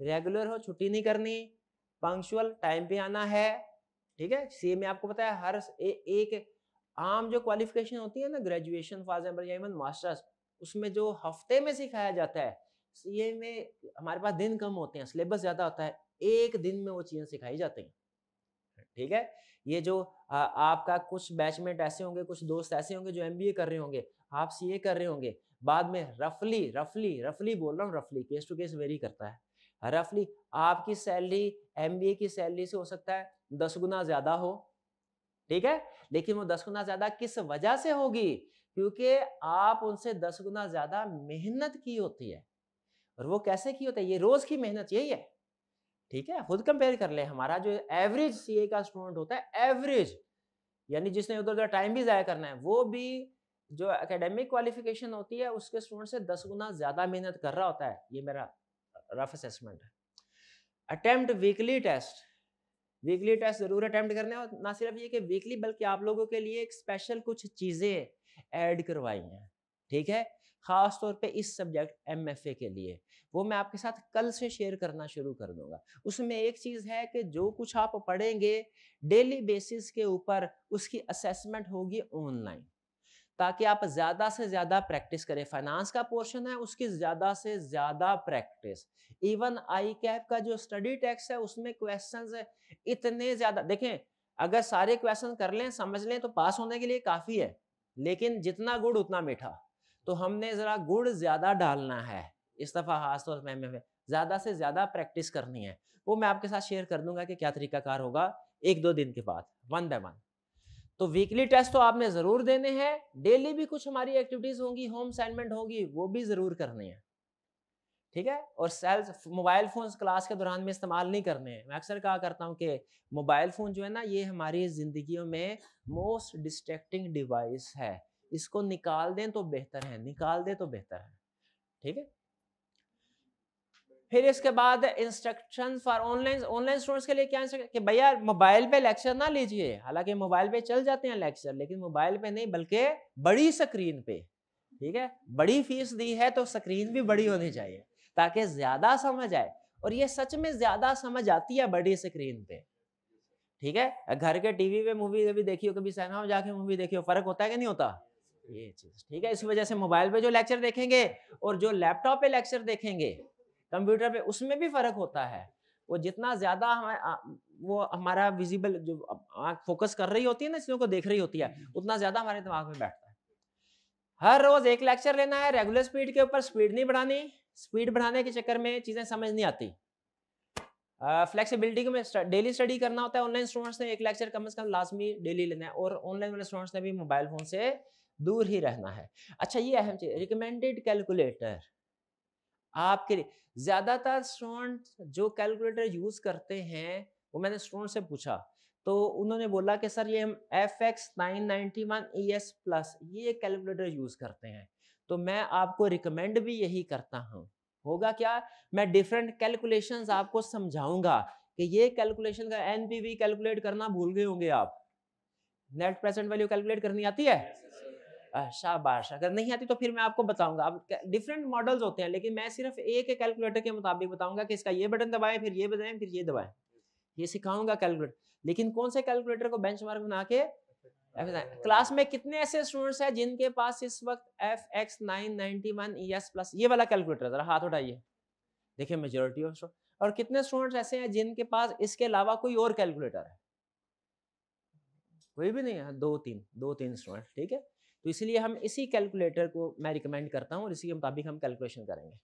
S1: रेगुलर हो छुट्टी नहीं करनी पंक्चुअल टाइम पे आना है ठीक है सी में आपको पता है हर ए, एक आम जो क्वालिफिकेशन होती है ना ग्रेजुएशन फॉर एग्जाम्पल या इवन मास्टर्स उसमें जो हफ्ते में सिखाया जाता है सी में हमारे पास दिन कम होते हैं सिलेबस ज़्यादा होता है एक दिन में वो चीज़ें सिखाई जाती हैं ठीक है ये जो आ, आपका कुछ बैचमेट ऐसे होंगे कुछ दोस्त ऐसे होंगे जो एम कर रहे होंगे आप सी कर रहे होंगे बाद में रफली रफली रफली बोल रहा हूँ रफली केस टू केस वेरी करता है रफली आपकी सैलरी एम की सैलरी से हो सकता है दस गुना ज्यादा हो ठीक है लेकिन वो दस गुना ज्यादा किस वजह से होगी क्योंकि आप उनसे दस गुना ज्यादा मेहनत की होती है और वो कैसे की होती है ये रोज की मेहनत यही है ठीक है खुद कंपेयर कर ले हमारा जो एवरेज ए का स्टूडेंट होता है एवरेज यानी जिसने उधर उधर टाइम भी ज़ाया करना है वो भी जो एकेडमिक क्वालिफिकेशन होती है उसके स्टूडेंट से दस गुना ज़्यादा मेहनत कर रहा होता है ये मेरा रफ असेसमेंट है attempt weekly test weekly test जरूर अटेम्प्ट करने और ना सिर्फ ये कि वीकली बल्कि आप लोगों के लिए एक स्पेशल कुछ चीज़ें ऐड करवाई हैं ठीक है ख़ास तौर पे इस सब्जेक्ट एमएफए के लिए वो मैं आपके साथ कल से शेयर करना शुरू कर दूंगा उसमें एक चीज़ है कि जो कुछ आप पढ़ेंगे डेली बेसिस के ऊपर उसकी असेसमेंट होगी ऑनलाइन ताकि आप ज़्यादा से ज़्यादा प्रैक्टिस करें फाइनेंस का पोर्शन है उसकी ज़्यादा से ज़्यादा प्रैक्टिस इवन आई कैप का जो स्टडी टैक्स है उसमें क्वेश्चन इतने ज़्यादा देखें अगर सारे क्वेश्चन कर लें समझ लें तो पास होने के लिए काफ़ी है लेकिन जितना गुड़ उतना मीठा तो हमने ज़रा गुड़ ज़्यादा डालना है इस दफ़ा खास तौर में ज़्यादा से ज़्यादा प्रैक्टिस करनी है वो मैं आपके साथ शेयर कर दूंगा कि क्या तरीकाकार होगा एक दो दिन के बाद वन बाय वन तो वीकली टेस्ट तो आपने ज़रूर देने हैं डेली भी कुछ हमारी एक्टिविटीज़ होंगी होम असाइनमेंट होगी वो भी ज़रूर करनी है ठीक है और सेल्स मोबाइल फ़ोन क्लास के दौरान में इस्तेमाल नहीं करने हैं मैं अक्सर कहा करता हूँ कि मोबाइल फ़ोन जो है ना ये हमारी ज़िंदगी में मोस्ट डिस्ट्रैक्टिंग डिवाइस है इसको निकाल दें तो बेहतर है निकाल दें तो बेहतर है ठीक है फिर इसके बाद instruction for online online students के लिए क्या कि भैया मोबाइल पे लेक्चर ना लीजिए हालांकि मोबाइल पे चल जाते हैं लेक्चर लेकिन मोबाइल पे नहीं बल्कि बड़ी स्क्रीन पे ठीक है बड़ी फीस दी है तो स्क्रीन भी बड़ी होनी चाहिए ताकि ज्यादा समझ आए और ये सच में ज्यादा समझ आती है बड़ी स्क्रीन पे ठीक है घर के टीवी पे मूवी कभी देखी हो कभी सिनेमा में जाके मूवी देखियो फर्क होता है कि नहीं होता ये चीज ठीक है इस वजह से मोबाइल पे जो लेक्चर देखेंगे और जो लैपटॉप पे लेक्चर देखेंगे कंप्यूटर पे उसमें भी फर्क होता है वो जितना ज्यादा हम वो हमारा विजिबल जो आँख फोकस कर रही होती है ना चीजों को देख रही होती है उतना ज्यादा हमारे दिमाग में बैठता है हर रोज एक लेक्चर लेना है रेगुलर स्पीड के ऊपर स्पीड नहीं बढ़ानी स्पीड बढ़ाने के चक्कर में चीजें समझ नहीं आती फ्लेक्सिबिलिटी uh, में डेली स्टडी करना होता है ऑनलाइन स्टूडेंट्स ने एक लेक्चर कम से कम लाजमी डेली लेना है और ऑनलाइन वाले स्टूडेंट्स ने भी मोबाइल फोन से दूर ही रहना है अच्छा ये अहम चीज रिकमेंडेड कैलकुलेटर आपके लिए ज़्यादातर स्टूडेंट जो कैलकुलेटर यूज़ करते हैं वो मैंने स्टूडेंट से पूछा तो उन्होंने बोला कि सर ये हम F X nine ninety one E S plus ये कैलकुलेटर यूज़ करते हैं तो मैं आपको रिकमेंड भी यही करता हूँ होगा क्या मैं डिफरेंट कैलकुलेशंस आपको समझाऊंगा कि ये कैलकुलेशन का एनपीवी कैलकुलेट करना भूल गए होंगे आप नेट प्रेजेंट वैल्यू कैलकुलेट करनी आती है शाबाश अगर नहीं आती तो फिर मैं आपको बताऊंगा अब डिफरेंट मॉडल्स होते हैं लेकिन मैं सिर्फ एक कैलकुलेटर के मुताबिक बताऊंगा कि इसका ये बटन दबाएं फिर ये बजाएं फिर ये दबाएं ये सिखाऊंगा कैलकुलेटर लेकिन कौन से कैलकुलेटर को बेंच बना के क्लास में कितने ऐसे स्टूडेंट्स हैं जिनके पास इस वक्त F X nine ninety one E S plus ये वाला कैलकुलेटर जरा हाथ उठाइए देखिए मेजोरिटी ऑफ और कितने स्टूडेंट्स ऐसे हैं जिनके पास इसके अलावा कोई और कैलकुलेटर है कोई भी नहीं है दो तीन दो तीन स्टूडेंट ठीक है तो इसलिए हम इसी कैलकुलेटर को मैं रिकमेंड करता हूं और इसी के मुताबिक हम कैलकुलेशन करेंगे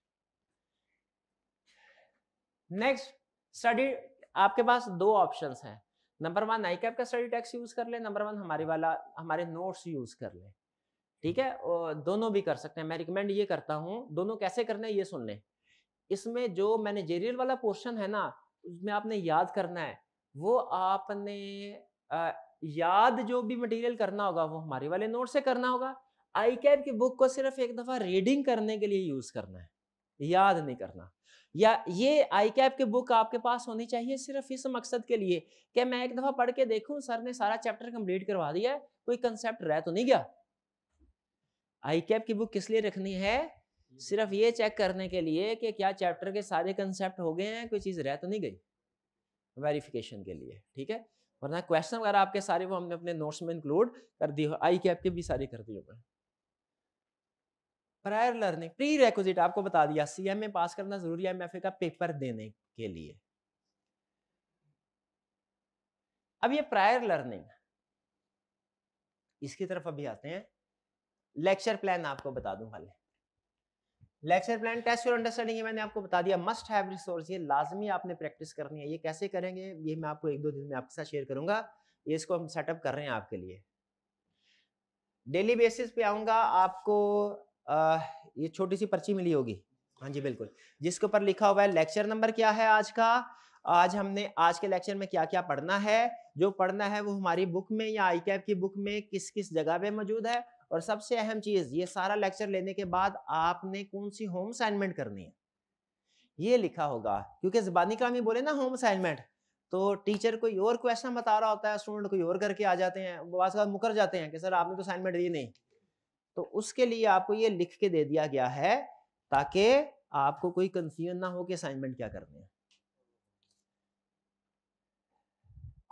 S1: नेक्स्ट स्टडी आपके पास दो ऑप्शन हैं नंबर वन आई का स्टडी टैक्स यूज कर ले नंबर वन हमारे वाला हमारे नोट्स यूज कर ले ठीक है और दोनों भी कर सकते हैं मैं रिकमेंड ये करता हूँ दोनों कैसे करना है ये सुन लें इसमें जो मैनेजेरियल e वाला पोर्शन है ना उसमें आपने याद करना है वो आपने याद जो भी मटेरियल करना होगा वो हमारे वाले नोट से करना होगा आई कैब की बुक को सिर्फ एक दफ़ा रीडिंग करने के लिए यूज़ करना है याद नहीं करना या ये आई कैब की बुक आपके पास होनी चाहिए सिर्फ इस मकसद के लिए कि मैं एक दफ़ा पढ़ के देखूं सर ने सारा चैप्टर कंप्लीट करवा दिया है कोई कंसेप्ट रह तो नहीं गया आई कैब की बुक किस लिए रखनी है सिर्फ ये चेक करने के लिए कि क्या चैप्टर के सारे कंसेप्ट हो गए हैं कोई चीज़ रह तो नहीं गई वेरिफिकेशन के लिए ठीक है वरना क्वेश्चन वगैरह आपके सारे वो हमने अपने नोट्स में इंक्लूड कर दिए आई कैप के भी सारे कर दिए हुए प्रायर लर्निंग प्री रेकोजिट आपको बता दिया सी एम ए पास करना जरूरी है एम का पेपर देने के लिए अब ये प्रायर लर्निंग इसकी तरफ अभी आते हैं लेक्चर प्लान आपको बता दूं पहले लेक्चर प्लान टेस्ट और अंडरस्टैंडिंग मैंने आपको बता दिया मस्ट हैव रिसोर्स ये लाजमी आपने प्रैक्टिस करनी है ये कैसे करेंगे ये मैं आपको एक दो दिन में आपके साथ शेयर करूंगा ये इसको हम सेटअप कर रहे हैं आपके लिए डेली बेसिस पे आऊंगा आपको आ, ये छोटी सी पर्ची मिली होगी हाँ जी बिल्कुल जिसके ऊपर लिखा हुआ है लेक्चर नंबर क्या है आज का आज हमने आज के लेक्चर में क्या क्या पढ़ना है जो पढ़ना है वो हमारी बुक में या आई की बुक में किस किस जगह पे मौजूद है और सबसे अहम चीज़ ये सारा लेक्चर लेने के बाद आपने कौन सी होम असाइनमेंट करनी है ये लिखा होगा क्योंकि जबानी का ही बोले ना होम असाइनमेंट तो टीचर कोई और क्वेश्चन बता रहा होता है स्टूडेंट कोई और करके आ जाते हैं बाद बाद मुकर जाते हैं कि सर आपने तो असाइनमेंट दी नहीं तो उसके लिए आपको ये लिख के दे दिया गया है ताकि आपको कोई कंफ्यूजन ना हो कि असाइनमेंट क्या करने है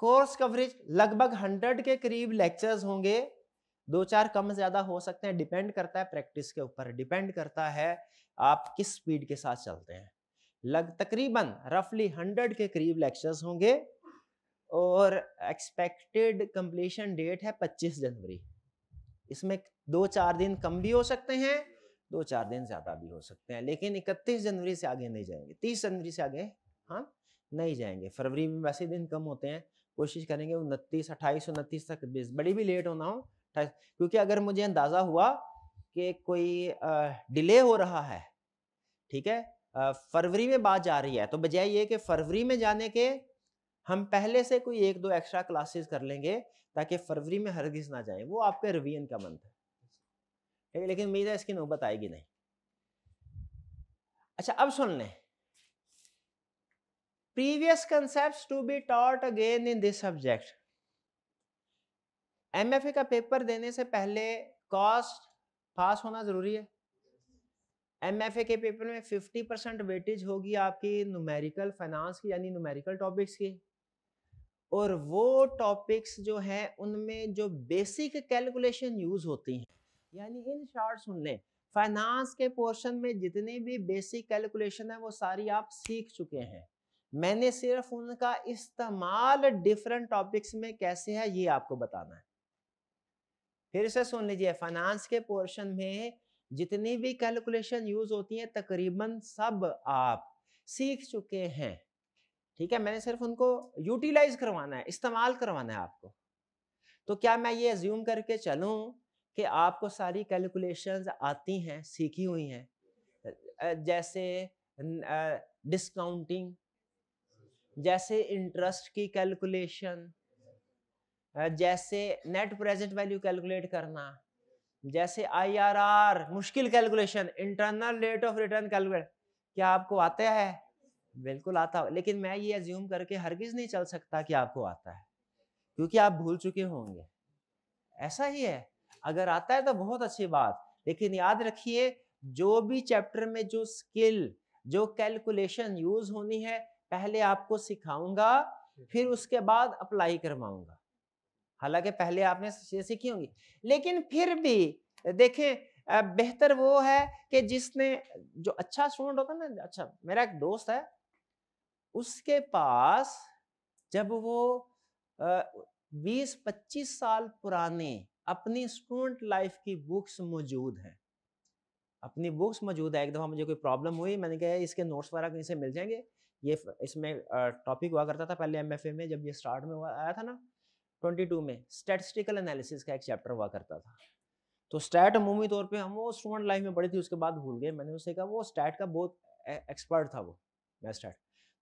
S1: कोर्स कवरेज लगभग हंड्रेड के करीब लेक्चर्स होंगे दो चार कम ज्यादा हो सकते हैं डिपेंड करता है प्रैक्टिस के ऊपर डिपेंड करता है आप किस स्पीड के साथ चलते हैं लग तकरीबन रफली हंड्रेड के करीब लेक्चर्स होंगे और एक्सपेक्टेड कंप्लीशन डेट है 25 जनवरी इसमें दो चार दिन कम भी हो सकते हैं दो चार दिन ज्यादा भी हो सकते हैं लेकिन 31 जनवरी से आगे नहीं जाएंगे 30 जनवरी से आगे हाँ नहीं जाएंगे फरवरी में वैसे दिन कम होते हैं कोशिश करेंगे उनतीस अट्ठाईस उनतीस तक बीस बड़ी भी लेट होना हो क्योंकि अगर मुझे अंदाज़ा हुआ कि कोई डिले हो रहा है ठीक है फरवरी में बात जा रही है तो बजाय ये कि फरवरी में जाने के हम पहले से कोई एक दो एक्स्ट्रा क्लासेस कर लेंगे ताकि फरवरी में हरगिज ना जाए वो आपके रिवीजन का मंथ है ठीक है लेकिन मेरा इसकी नौबत आएगी नहीं अच्छा अब सुन लें previous concept to be taught again in this subject A का पेपर देने से पहले कॉस्ट पास होना जरूरी है ए के पेपर में 50 परसेंट वेटेज होगी आपकी नुमेरिकल फाइनेंस की यानी नुमेरिकल टॉपिक्स की और वो टॉपिक्स जो हैं उनमें जो बेसिक कैलकुलेशन यूज होती हैं यानी इन शॉर्ट सुन लें फाइनेंस के पोर्शन में जितने भी बेसिक कैलकुलेशन है वो सारी आप सीख चुके हैं मैंने सिर्फ उनका इस्तेमाल डिफरेंट टॉपिक्स में कैसे है ये आपको बताना है फिर से सुन लीजिए फाइनेंस के पोर्शन में जितनी भी कैलकुलेशन यूज होती है तकरीबन सब आप सीख चुके हैं ठीक है मैंने सिर्फ उनको यूटिलाइज करवाना है इस्तेमाल करवाना है आपको तो क्या मैं ये ज्यूम करके चलूं कि आपको सारी कैलकुलेशंस आती हैं सीखी हुई हैं जैसे डिस्काउंटिंग जैसे इंटरेस्ट की कैलकुलेशन जैसे नेट प्रेजेंट वैल्यू कैलकुलेट करना जैसे आईआरआर मुश्किल calculation internal rate of return calculate क्या आपको आता है बिल्कुल आता है लेकिन मैं ये एज्यूम करके हरगिज नहीं चल सकता कि आपको आता है क्योंकि आप भूल चुके होंगे ऐसा ही है अगर आता है तो बहुत अच्छी बात लेकिन याद रखिए जो भी चैप्टर में जो स्किल जो कैलकुलेशन यूज होनी है पहले आपको सिखाऊंगा फिर उसके बाद अप्लाई करवाऊंगा हालांकि पहले आपने सीखी होंगी लेकिन फिर भी देखें बेहतर वो है कि जिसने जो अच्छा स्टूडेंट होता है ना अच्छा मेरा एक दोस्त है उसके पास जब वो बीस पच्चीस साल पुराने अपनी स्टूडेंट लाइफ की बुक्स मौजूद हैं अपनी बुक्स मौजूद है एक दफ़ा मुझे कोई प्रॉब्लम हुई मैंने कहा इसके नोट्स वगैरह कहीं से मिल जाएंगे ये इसमें टॉपिक हुआ करता था पहले एम में जब ये स्टार्ट में हुआ आया था ना 2022 में स्टैटिस्टिकल एनालिसिस का एक चैप्टर हुआ करता था तो स्टैट अमूमी तौर पे हम वो स्टूडेंट लाइफ में पढ़े थे उसके बाद भूल गए मैंने उससे कहा वो स्टैट का बहुत एक्सपर्ट था वो मैं स्टैट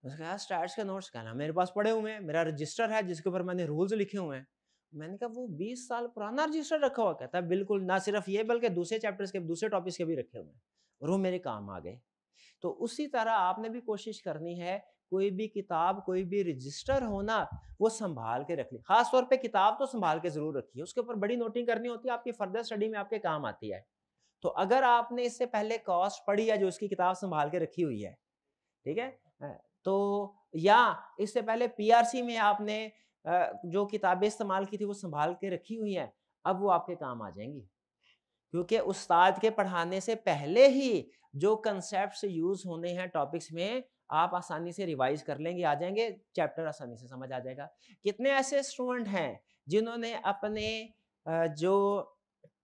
S1: उसने कहा स्टैट्स के नोट्स कहा ना मेरे पास पड़े हुए हैं मेरा रजिस्टर है जिसके ऊपर मैंने रूल्स लिखे हुए हैं मैंने कहा वो बीस साल पुराना रजिस्टर रखा हुआ कहता है बिल्कुल ना सिर्फ ये बल्कि दूसरे चैप्टर्स के दूसरे टॉपिक्स के भी रखे हुए हैं और वो मेरे काम आ गए तो उसी तरह आपने भी कोशिश करनी है कोई भी किताब कोई भी रजिस्टर होना वो संभाल के रख ली खासतौर पे किताब तो संभाल के जरूर रखिए उसके ऊपर बड़ी नोटिंग करनी होती है आपकी फर्दर स्टडी में आपके काम आती है तो अगर आपने इससे पहले कॉस्ट पढ़ी है जो उसकी किताब संभाल के रखी हुई है ठीक है तो या इससे पहले पीआरसी में आपने जो किताबें इस्तेमाल की थी वो संभाल के रखी हुई हैं अब वो आपके काम आ जाएंगी क्योंकि उस्ताद के पढ़ाने से पहले ही जो कंसेप्ट यूज होने हैं टॉपिक्स में आप आसानी से रिवाइज कर लेंगे आ जाएंगे चैप्टर आसानी से समझ आ जाएगा कितने ऐसे स्टूडेंट हैं जिन्होंने अपने जो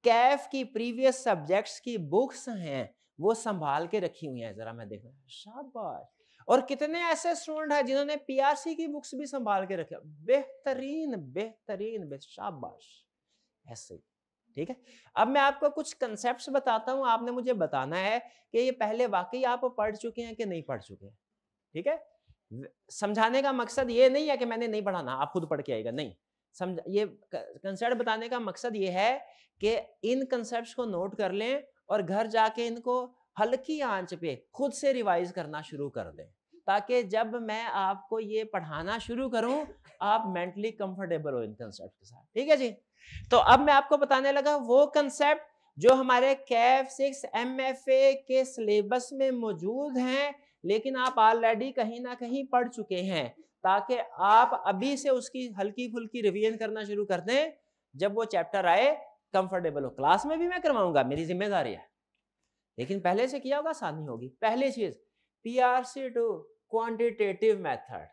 S1: कैफ की प्रीवियस सब्जेक्ट्स की बुक्स हैं वो संभाल के रखी हुई हैं जरा मैं देख शाबाश और कितने ऐसे स्टूडेंट हैं जिन्होंने पीआरसी की बुक्स भी संभाल के रखी बेहतरीन बेहतरीन शाबाश ऐसे ठीक है अब मैं आपको कुछ कंसेप्ट बताता हूँ आपने मुझे बताना है कि ये पहले वाकई आप पढ़ चुके हैं कि नहीं पढ़ चुके हैं ठीक है समझाने का मकसद ये नहीं है कि मैंने नहीं पढ़ाना आप खुद पढ़ के आएगा नहीं समझ ये कंसेप्ट बताने का मकसद ये है कि इन कंसेप्ट को नोट कर लें और घर जाके इनको हल्की आंच पे खुद से रिवाइज करना शुरू कर दें ताकि जब मैं आपको ये पढ़ाना शुरू करूं आप मेंटली कंफर्टेबल हो इन कंसेप्ट के साथ ठीक है जी तो अब मैं आपको बताने लगा वो कंसेप्ट जो हमारे CAF six M F A के सिलेबस में मौजूद हैं लेकिन आप ऑलरेडी कहीं ना कहीं पढ़ चुके हैं ताकि आप अभी से उसकी हल्की फुल्की रिवीजन करना शुरू कर दें जब वो चैप्टर आए कंफर्टेबल हो क्लास में भी मैं करवाऊंगा मेरी जिम्मेदारी है लेकिन पहले से किया होगा आसानी होगी पहली चीज P R C two quantitative method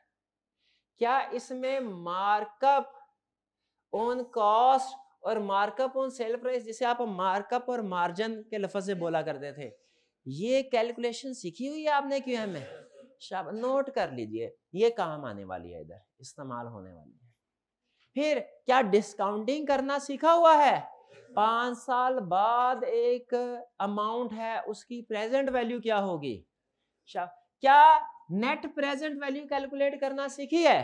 S1: क्या इसमें मार्कअप ऑन कॉस्ट और मार्कअप ऑन सेल प्राइस जिसे आप मार्कअप और मार्जिन के लफज से बोला करते थे ये कैलकुलेशन सीखी हुई है आपने क्यों में शाब नोट कर लीजिए ये काम आने वाली है इधर इस्तेमाल होने वाली है फिर क्या डिस्काउंटिंग करना सीखा हुआ है पांच साल बाद एक अमाउंट है उसकी प्रेजेंट वैल्यू क्या होगी क्या नेट प्रेजेंट वैल्यू कैलकुलेट करना सीखी है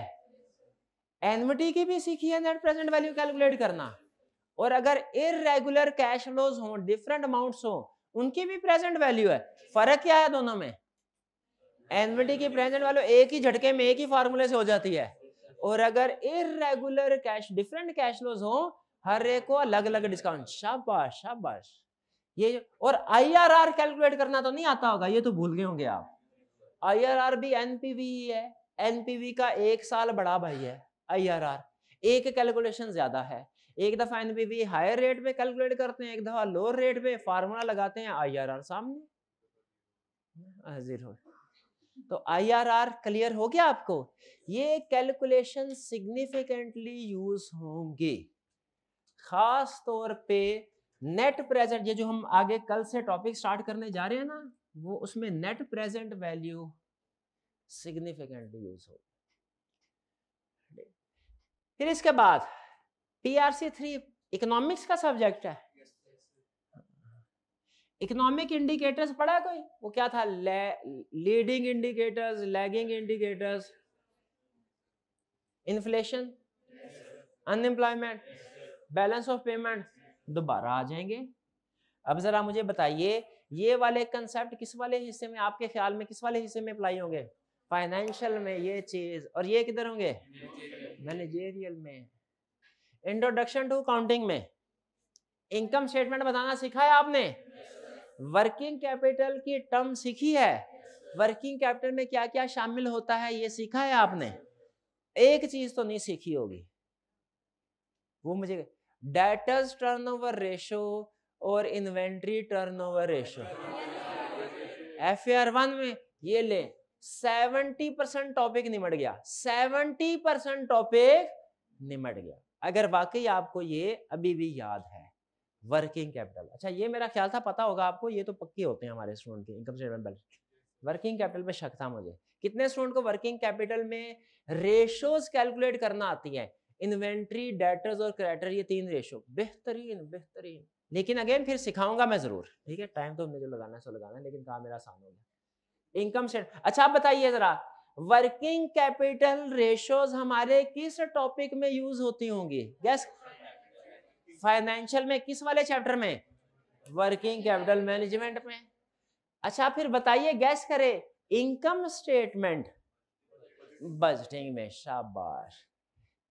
S1: एनमिटी की भी सीखी है नेट प्रेजेंट वैल्यू कैलकुलेट करना और अगर इरेगुलर कैश फ्लोज हो डिफरेंट अमाउंट्स हो उनकी भी प्रेजेंट वैल्यू है फर्क क्या है दोनों में एनवीटी की प्रेजेंट वैल्यू एक ही झटके में एक ही फार्मूले से हो जाती है और अगर irregular cash different cash flows हो हर एक को अलग अलग डिस्काउंट शाबाश शाबाश ये और आईआरआर कैलकुलेट करना तो नहीं आता होगा ये तो भूल गए होंगे आप आईआरआर भी एनपीवी ही है एनपीवी का एक साल बड़ा भाई है आईआरआर एक कैलकुलेशन ज्यादा है एक दफा एन पी हायर रेट पे कैलकुलेट करते हैं एक दफा लोअर रेट पे फार्मूला लगाते हैं आईआरआर सामने हाजिर हो तो आईआरआर क्लियर हो गया आपको ये कैलकुलेशन सिग्निफिकेंटली यूज होंगे खास तौर पे नेट प्रेजेंट ये जो हम आगे कल से टॉपिक स्टार्ट करने जा रहे हैं ना वो उसमें net present value significantly use होगी फिर इसके बाद पीआरसी थ्री इकोनॉमिक्स का सब्जेक्ट है इकोनॉमिक इंडिकेटर्स पढ़ा कोई वो क्या था leading indicators lagging indicators inflation unemployment balance of payment दोबारा आ जाएंगे अब जरा मुझे बताइए ये वाले कंसेप्ट किस वाले हिस्से में आपके ख्याल में किस वाले हिस्से में अप्लाई होंगे फाइनेंशियल में ये चीज और ये किधर होंगे मैनेजेरियल में इंट्रोडक्शन टू काउंटिंग में इनकम स्टेटमेंट बताना सीखा है आपने वर्किंग कैपिटल की टर्म सीखी है वर्किंग कैपिटल में क्या क्या शामिल होता है ये सीखा है आपने एक चीज तो नहीं सीखी होगी वो मुझे डेटर्स टर्नओवर रेशो और inventory turnover ratio F R one में ये ले सेवेंटी परसेंट टॉपिक निमट गया सेवेंटी परसेंट टॉपिक निमट गया अगर वाकई आपको ये अभी भी याद है वर्किंग कैपिटल अच्छा ये मेरा ख्याल था पता होगा आपको ये तो पक्के होते हैं हमारे स्टूडेंट के income statement balance working capital में शक था मुझे कितने स्टूडेंट को वर्किंग कैपिटल में रेशोज कैलकुलेट करना आती है इन्वेंट्री डेटर्स और क्रेटर ये तीन रेशो बेहतरीन बेहतरीन लेकिन अगेन फिर सिखाऊंगा मैं जरूर ठीक है टाइम तो मुझे लगाना है सो लगाना है लेकिन कहा मेरा आसान हो गया इनकम स्टेट अच्छा आप बताइए जरा वर्किंग कैपिटल रेशोज हमारे किस टॉपिक में यूज होती होंगी गैस फाइनेंशियल में किस वाले चैप्टर में वर्किंग कैपिटल मैनेजमेंट में अच्छा फिर बताइए गैस करें इनकम स्टेटमेंट बजटिंग में शाबाश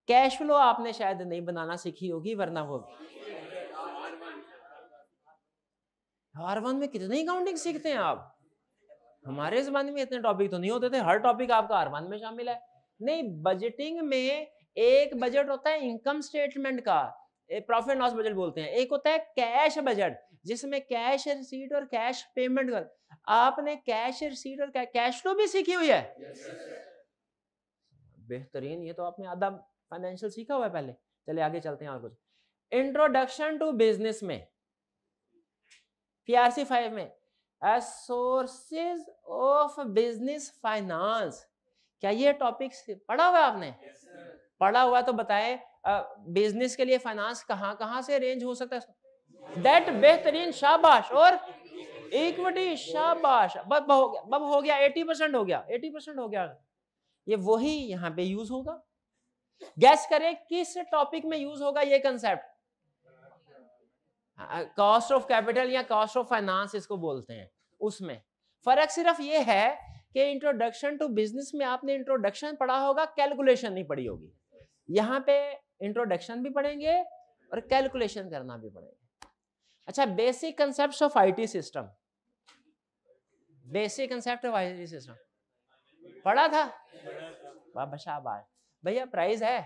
S1: कैश फ्लो आपने शायद नहीं बनाना सीखी होगी वरना होगी आर वन में कितनी काउंटिंग सीखते हैं आप हमारे जमाने में इतने टॉपिक तो नहीं होते थे हर टॉपिक आपका अरमान में शामिल है नहीं बजटिंग में एक बजट होता है इनकम स्टेटमेंट का प्रॉफिट लॉस बजट बोलते हैं एक होता है कैश बजट जिसमें कैश रिसीट और कैश पेमेंट कर आपने कैश रिसीट और कैश फ्लो भी सीखी हुई है yes, बेहतरीन ये तो आपने आधा फाइनेंशियल सीखा हुआ है पहले चले आगे चलते हैं और कुछ इंट्रोडक्शन टू बिजनेस में पीआरसी फाइव में as ऑफ बिजनेस business क्या ये टॉपिक पढ़ा हुआ आपने yes, पढ़ा हुआ तो बताए बिजनेस के लिए फाइनेंस कहाँ कहाँ से अरेंज हो सकता है दैट बेहतरीन शाबाश और इक्विटी शाबाश बब हो बब हो गया एटी परसेंट हो गया एटी परसेंट हो गया ये वही यहाँ पे यूज होगा गैस करें किस टॉपिक में यूज होगा ये कंसेप्ट कॉस्ट ऑफ कैपिटल या कॉस्ट ऑफ फाइनेंस इसको बोलते हैं उसमें फर्क सिर्फ ये है कि इंट्रोडक्शन टू बिजनेस में आपने इंट्रोडक्शन पढ़ा होगा कैलकुलेशन नहीं पढ़ी होगी यहाँ पे इंट्रोडक्शन भी पढ़ेंगे और कैलकुलेशन करना भी पड़ेगा अच्छा basic concept of IT system basic concept of IT system पढ़ा था बाबा भैया प्राइस है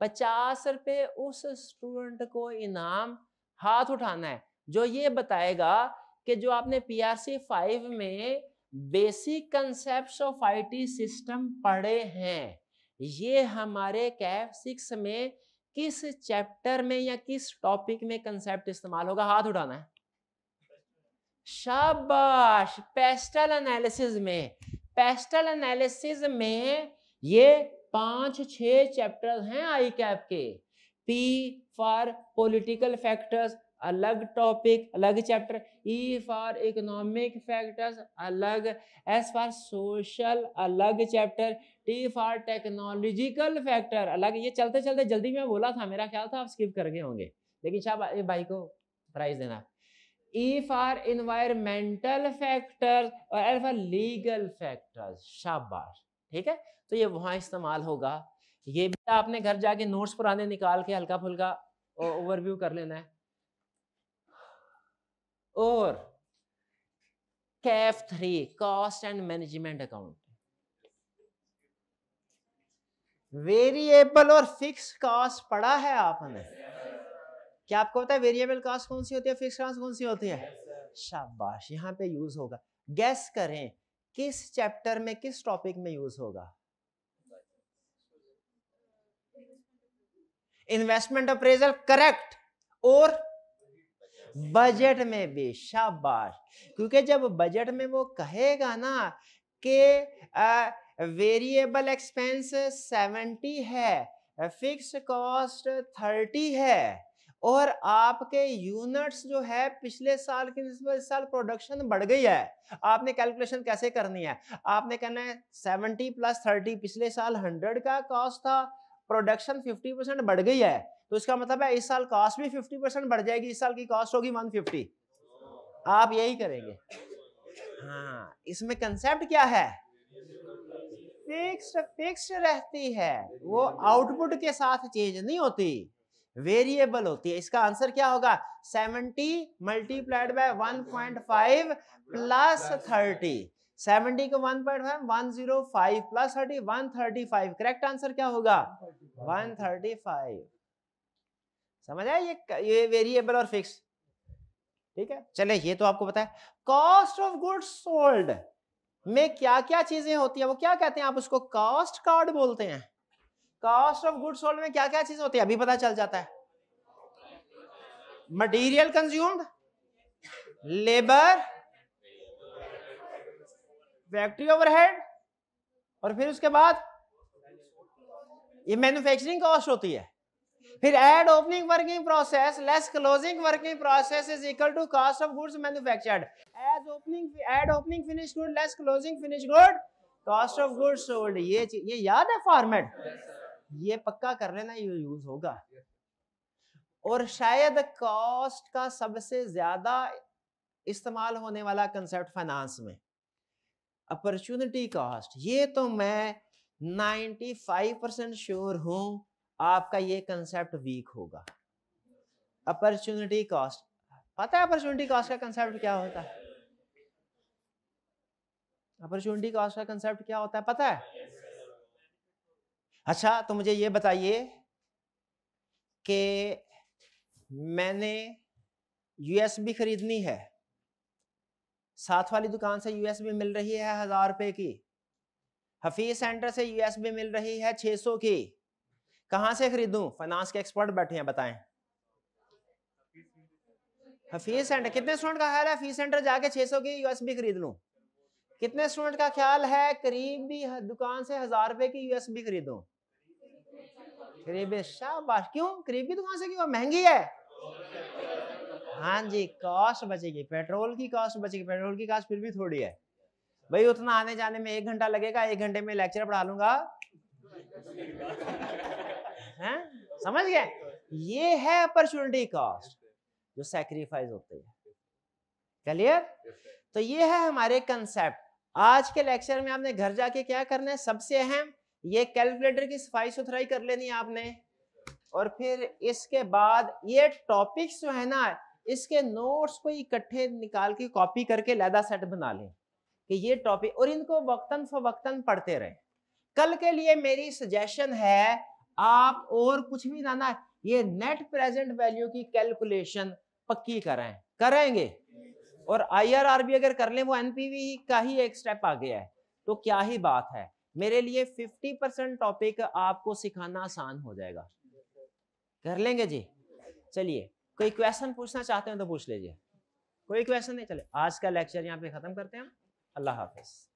S1: पचास रुपये उस स्टूडेंट को इनाम हाथ उठाना है जो ये बताएगा कि जो आपने पी आर सी फाइव में basic concept of IT system पढ़े हैं ये हमारे कैफ सिक्स में किस चैप्टर में या किस टॉपिक में कंसेप्ट इस्तेमाल होगा हाथ उठाना है शाबाश पेस्टल एनालिसिस में पेस्टल एनालिसिस में ये पांच छह चैप्टर हैं आई कैप के पी फॉर पॉलिटिकल फैक्टर्स अलग टॉपिक अलग chapter E for economic factors अलग एस फॉर सोशल अलग chapter T for technological factor अलग ये चलते चलते जल्दी में बोला था मेरा ख्याल था आप स्किप कर गए होंगे लेकिन शाह भाई को प्राइज देना ई फॉर इन्वायरमेंटल फैक्टर्स और एल फॉर लीगल फैक्टर्स शाबाश ठीक है तो ये वहाँ इस्तेमाल होगा ये भी आपने घर जाके नोट्स पुराने निकाल के हल्का फुल्का ओवरव्यू कर लेना है और CAF three cost and management account variable और फिक्स कॉस्ट पढ़ा है आपने क्या आपको पता है वेरिएबल कॉस्ट कौन सी होती है फिक्स कॉस्ट कौन सी होती है शाबाश यहाँ पे यूज होगा गैस करें किस चैप्टर में किस टॉपिक में यूज होगा इन्वेस्टमेंट अप्रेजल करेक्ट और बजट में भी शाबाश क्योंकि जब बजट में वो कहेगा ना कि वेरिएबल एक्सपेंस सेवेंटी है फिक्स कॉस्ट थर्टी है और आपके यूनिट्स जो है पिछले साल की इस साल प्रोडक्शन बढ़ गई है आपने कैलकुलेशन कैसे करनी है आपने कहना है सेवेंटी प्लस थर्टी पिछले साल हंड्रेड का कॉस्ट था प्रोडक्शन 50 परसेंट बढ़ गई है तो इसका मतलब है इस साल कास्ट भी 50 परसेंट बढ़ जाएगी इस साल की कास्ट होगी 150 आप यही करेंगे हाँ इसमें कंसेप्ट क्या है फिक्स फिक्स रहती है वो आउटपुट के साथ चेंज नहीं होती वेरिएबल होती है इसका आंसर क्या होगा 70 मल्टीप्लाइड बाय 1.5 प्लस 30 सेवेंटी को one point five one zero five plus thirty one thirty five correct answer क्या होगा वन थर्टी फाइव समझ आए ये ये वेरिएबल और फिक्स ठीक है चले ये तो आपको पता है कॉस्ट ऑफ गुड्स सोल्ड में क्या क्या चीजें होती है वो क्या कहते हैं आप उसको कॉस्ट कार्ड बोलते हैं कॉस्ट ऑफ गुड्स सोल्ड में क्या क्या चीजें होती है अभी पता चल जाता है material consumed labour factory overhead और फिर उसके बाद ये मैन्युफैक्चरिंग कॉस्ट होती है फिर add opening working process less closing working process is equal to cost of goods manufactured as opening add opening finish good less closing finish good cost of goods sold ये ये याद है format ये पक्का कर लेना ये यूज होगा और शायद कॉस्ट का सबसे ज्यादा इस्तेमाल होने वाला कंसेप्ट फाइनेंस में अपॉर्चुनिटी कॉस्ट ये तो मैं 95 परसेंट श्योर हूं आपका ये कंसेप्ट वीक होगा अपॉर्चुनिटी कॉस्ट पता है अपॉर्चुनिटी कॉस्ट का कंसेप्ट क्या होता है अपॉर्चुनिटी कॉस्ट का कंसेप्ट क्या होता है पता है अच्छा तो मुझे ये बताइए कि मैंने यूएसबी खरीदनी है साथ वाली दुकान से यूएसबी मिल रही है हजार रुपए की हफीज सेंटर से यूएसबी मिल रही है 600 की कहा से खरीदूं फाइनेंस के एक्सपर्ट बैठे हैं बताएं हफीज सेंटर कितने स्टूडेंट का ख्याल है हफीज सेंटर जाके 600 की यूएसबी खरीद लूं कितने स्टूडेंट का ख्याल है करीब भी दुकान से हजार रुपए की यूएसबी खरीदू करीब शाबाश क्यों करीबी दुकान से क्यों महंगी है हाँ जी कॉस्ट बचेगी पेट्रोल की कॉस्ट बचेगी पेट्रोल की कॉस्ट फिर भी थोड़ी है भाई उतना आने जाने में एक घंटा लगेगा एक घंटे में लेक्चर पढ़ा लूंगा हैं समझ गए ये है अपॉर्चुनिटी कॉस्ट जो सेक्रीफाइस होती है क्लियर तो ये है हमारे कंसेप्ट आज के लेक्चर में आपने घर जाके क्या करना है सबसे अहम ये कैलकुलेटर की सफाई सुथराई कर लेनी है आपने और फिर इसके बाद ये टॉपिक्स जो है ना इसके नोट्स को इकट्ठे निकाल के कॉपी करके लैदा सेट बना लें कि ये टॉपिक और इनको वक्तन फवक्तन पढ़ते रहे कल के लिए मेरी सजेशन है आप और कुछ भी ना ना ये नेट प्रेजेंट वैल्यू की कैलकुलेशन पक्की करें करेंगे और आईआरआर भी अगर कर लें वो एनपीवी का ही एक स्टेप आ गया है तो क्या ही बात है मेरे लिए 50 परसेंट टॉपिक आपको सिखाना आसान हो जाएगा कर लेंगे जी चलिए कोई क्वेश्चन पूछना चाहते हो तो पूछ लीजिए कोई क्वेश्चन नहीं चले आज का लेक्चर यहाँ पे ख़त्म करते हैं अल्लाह हाफिज़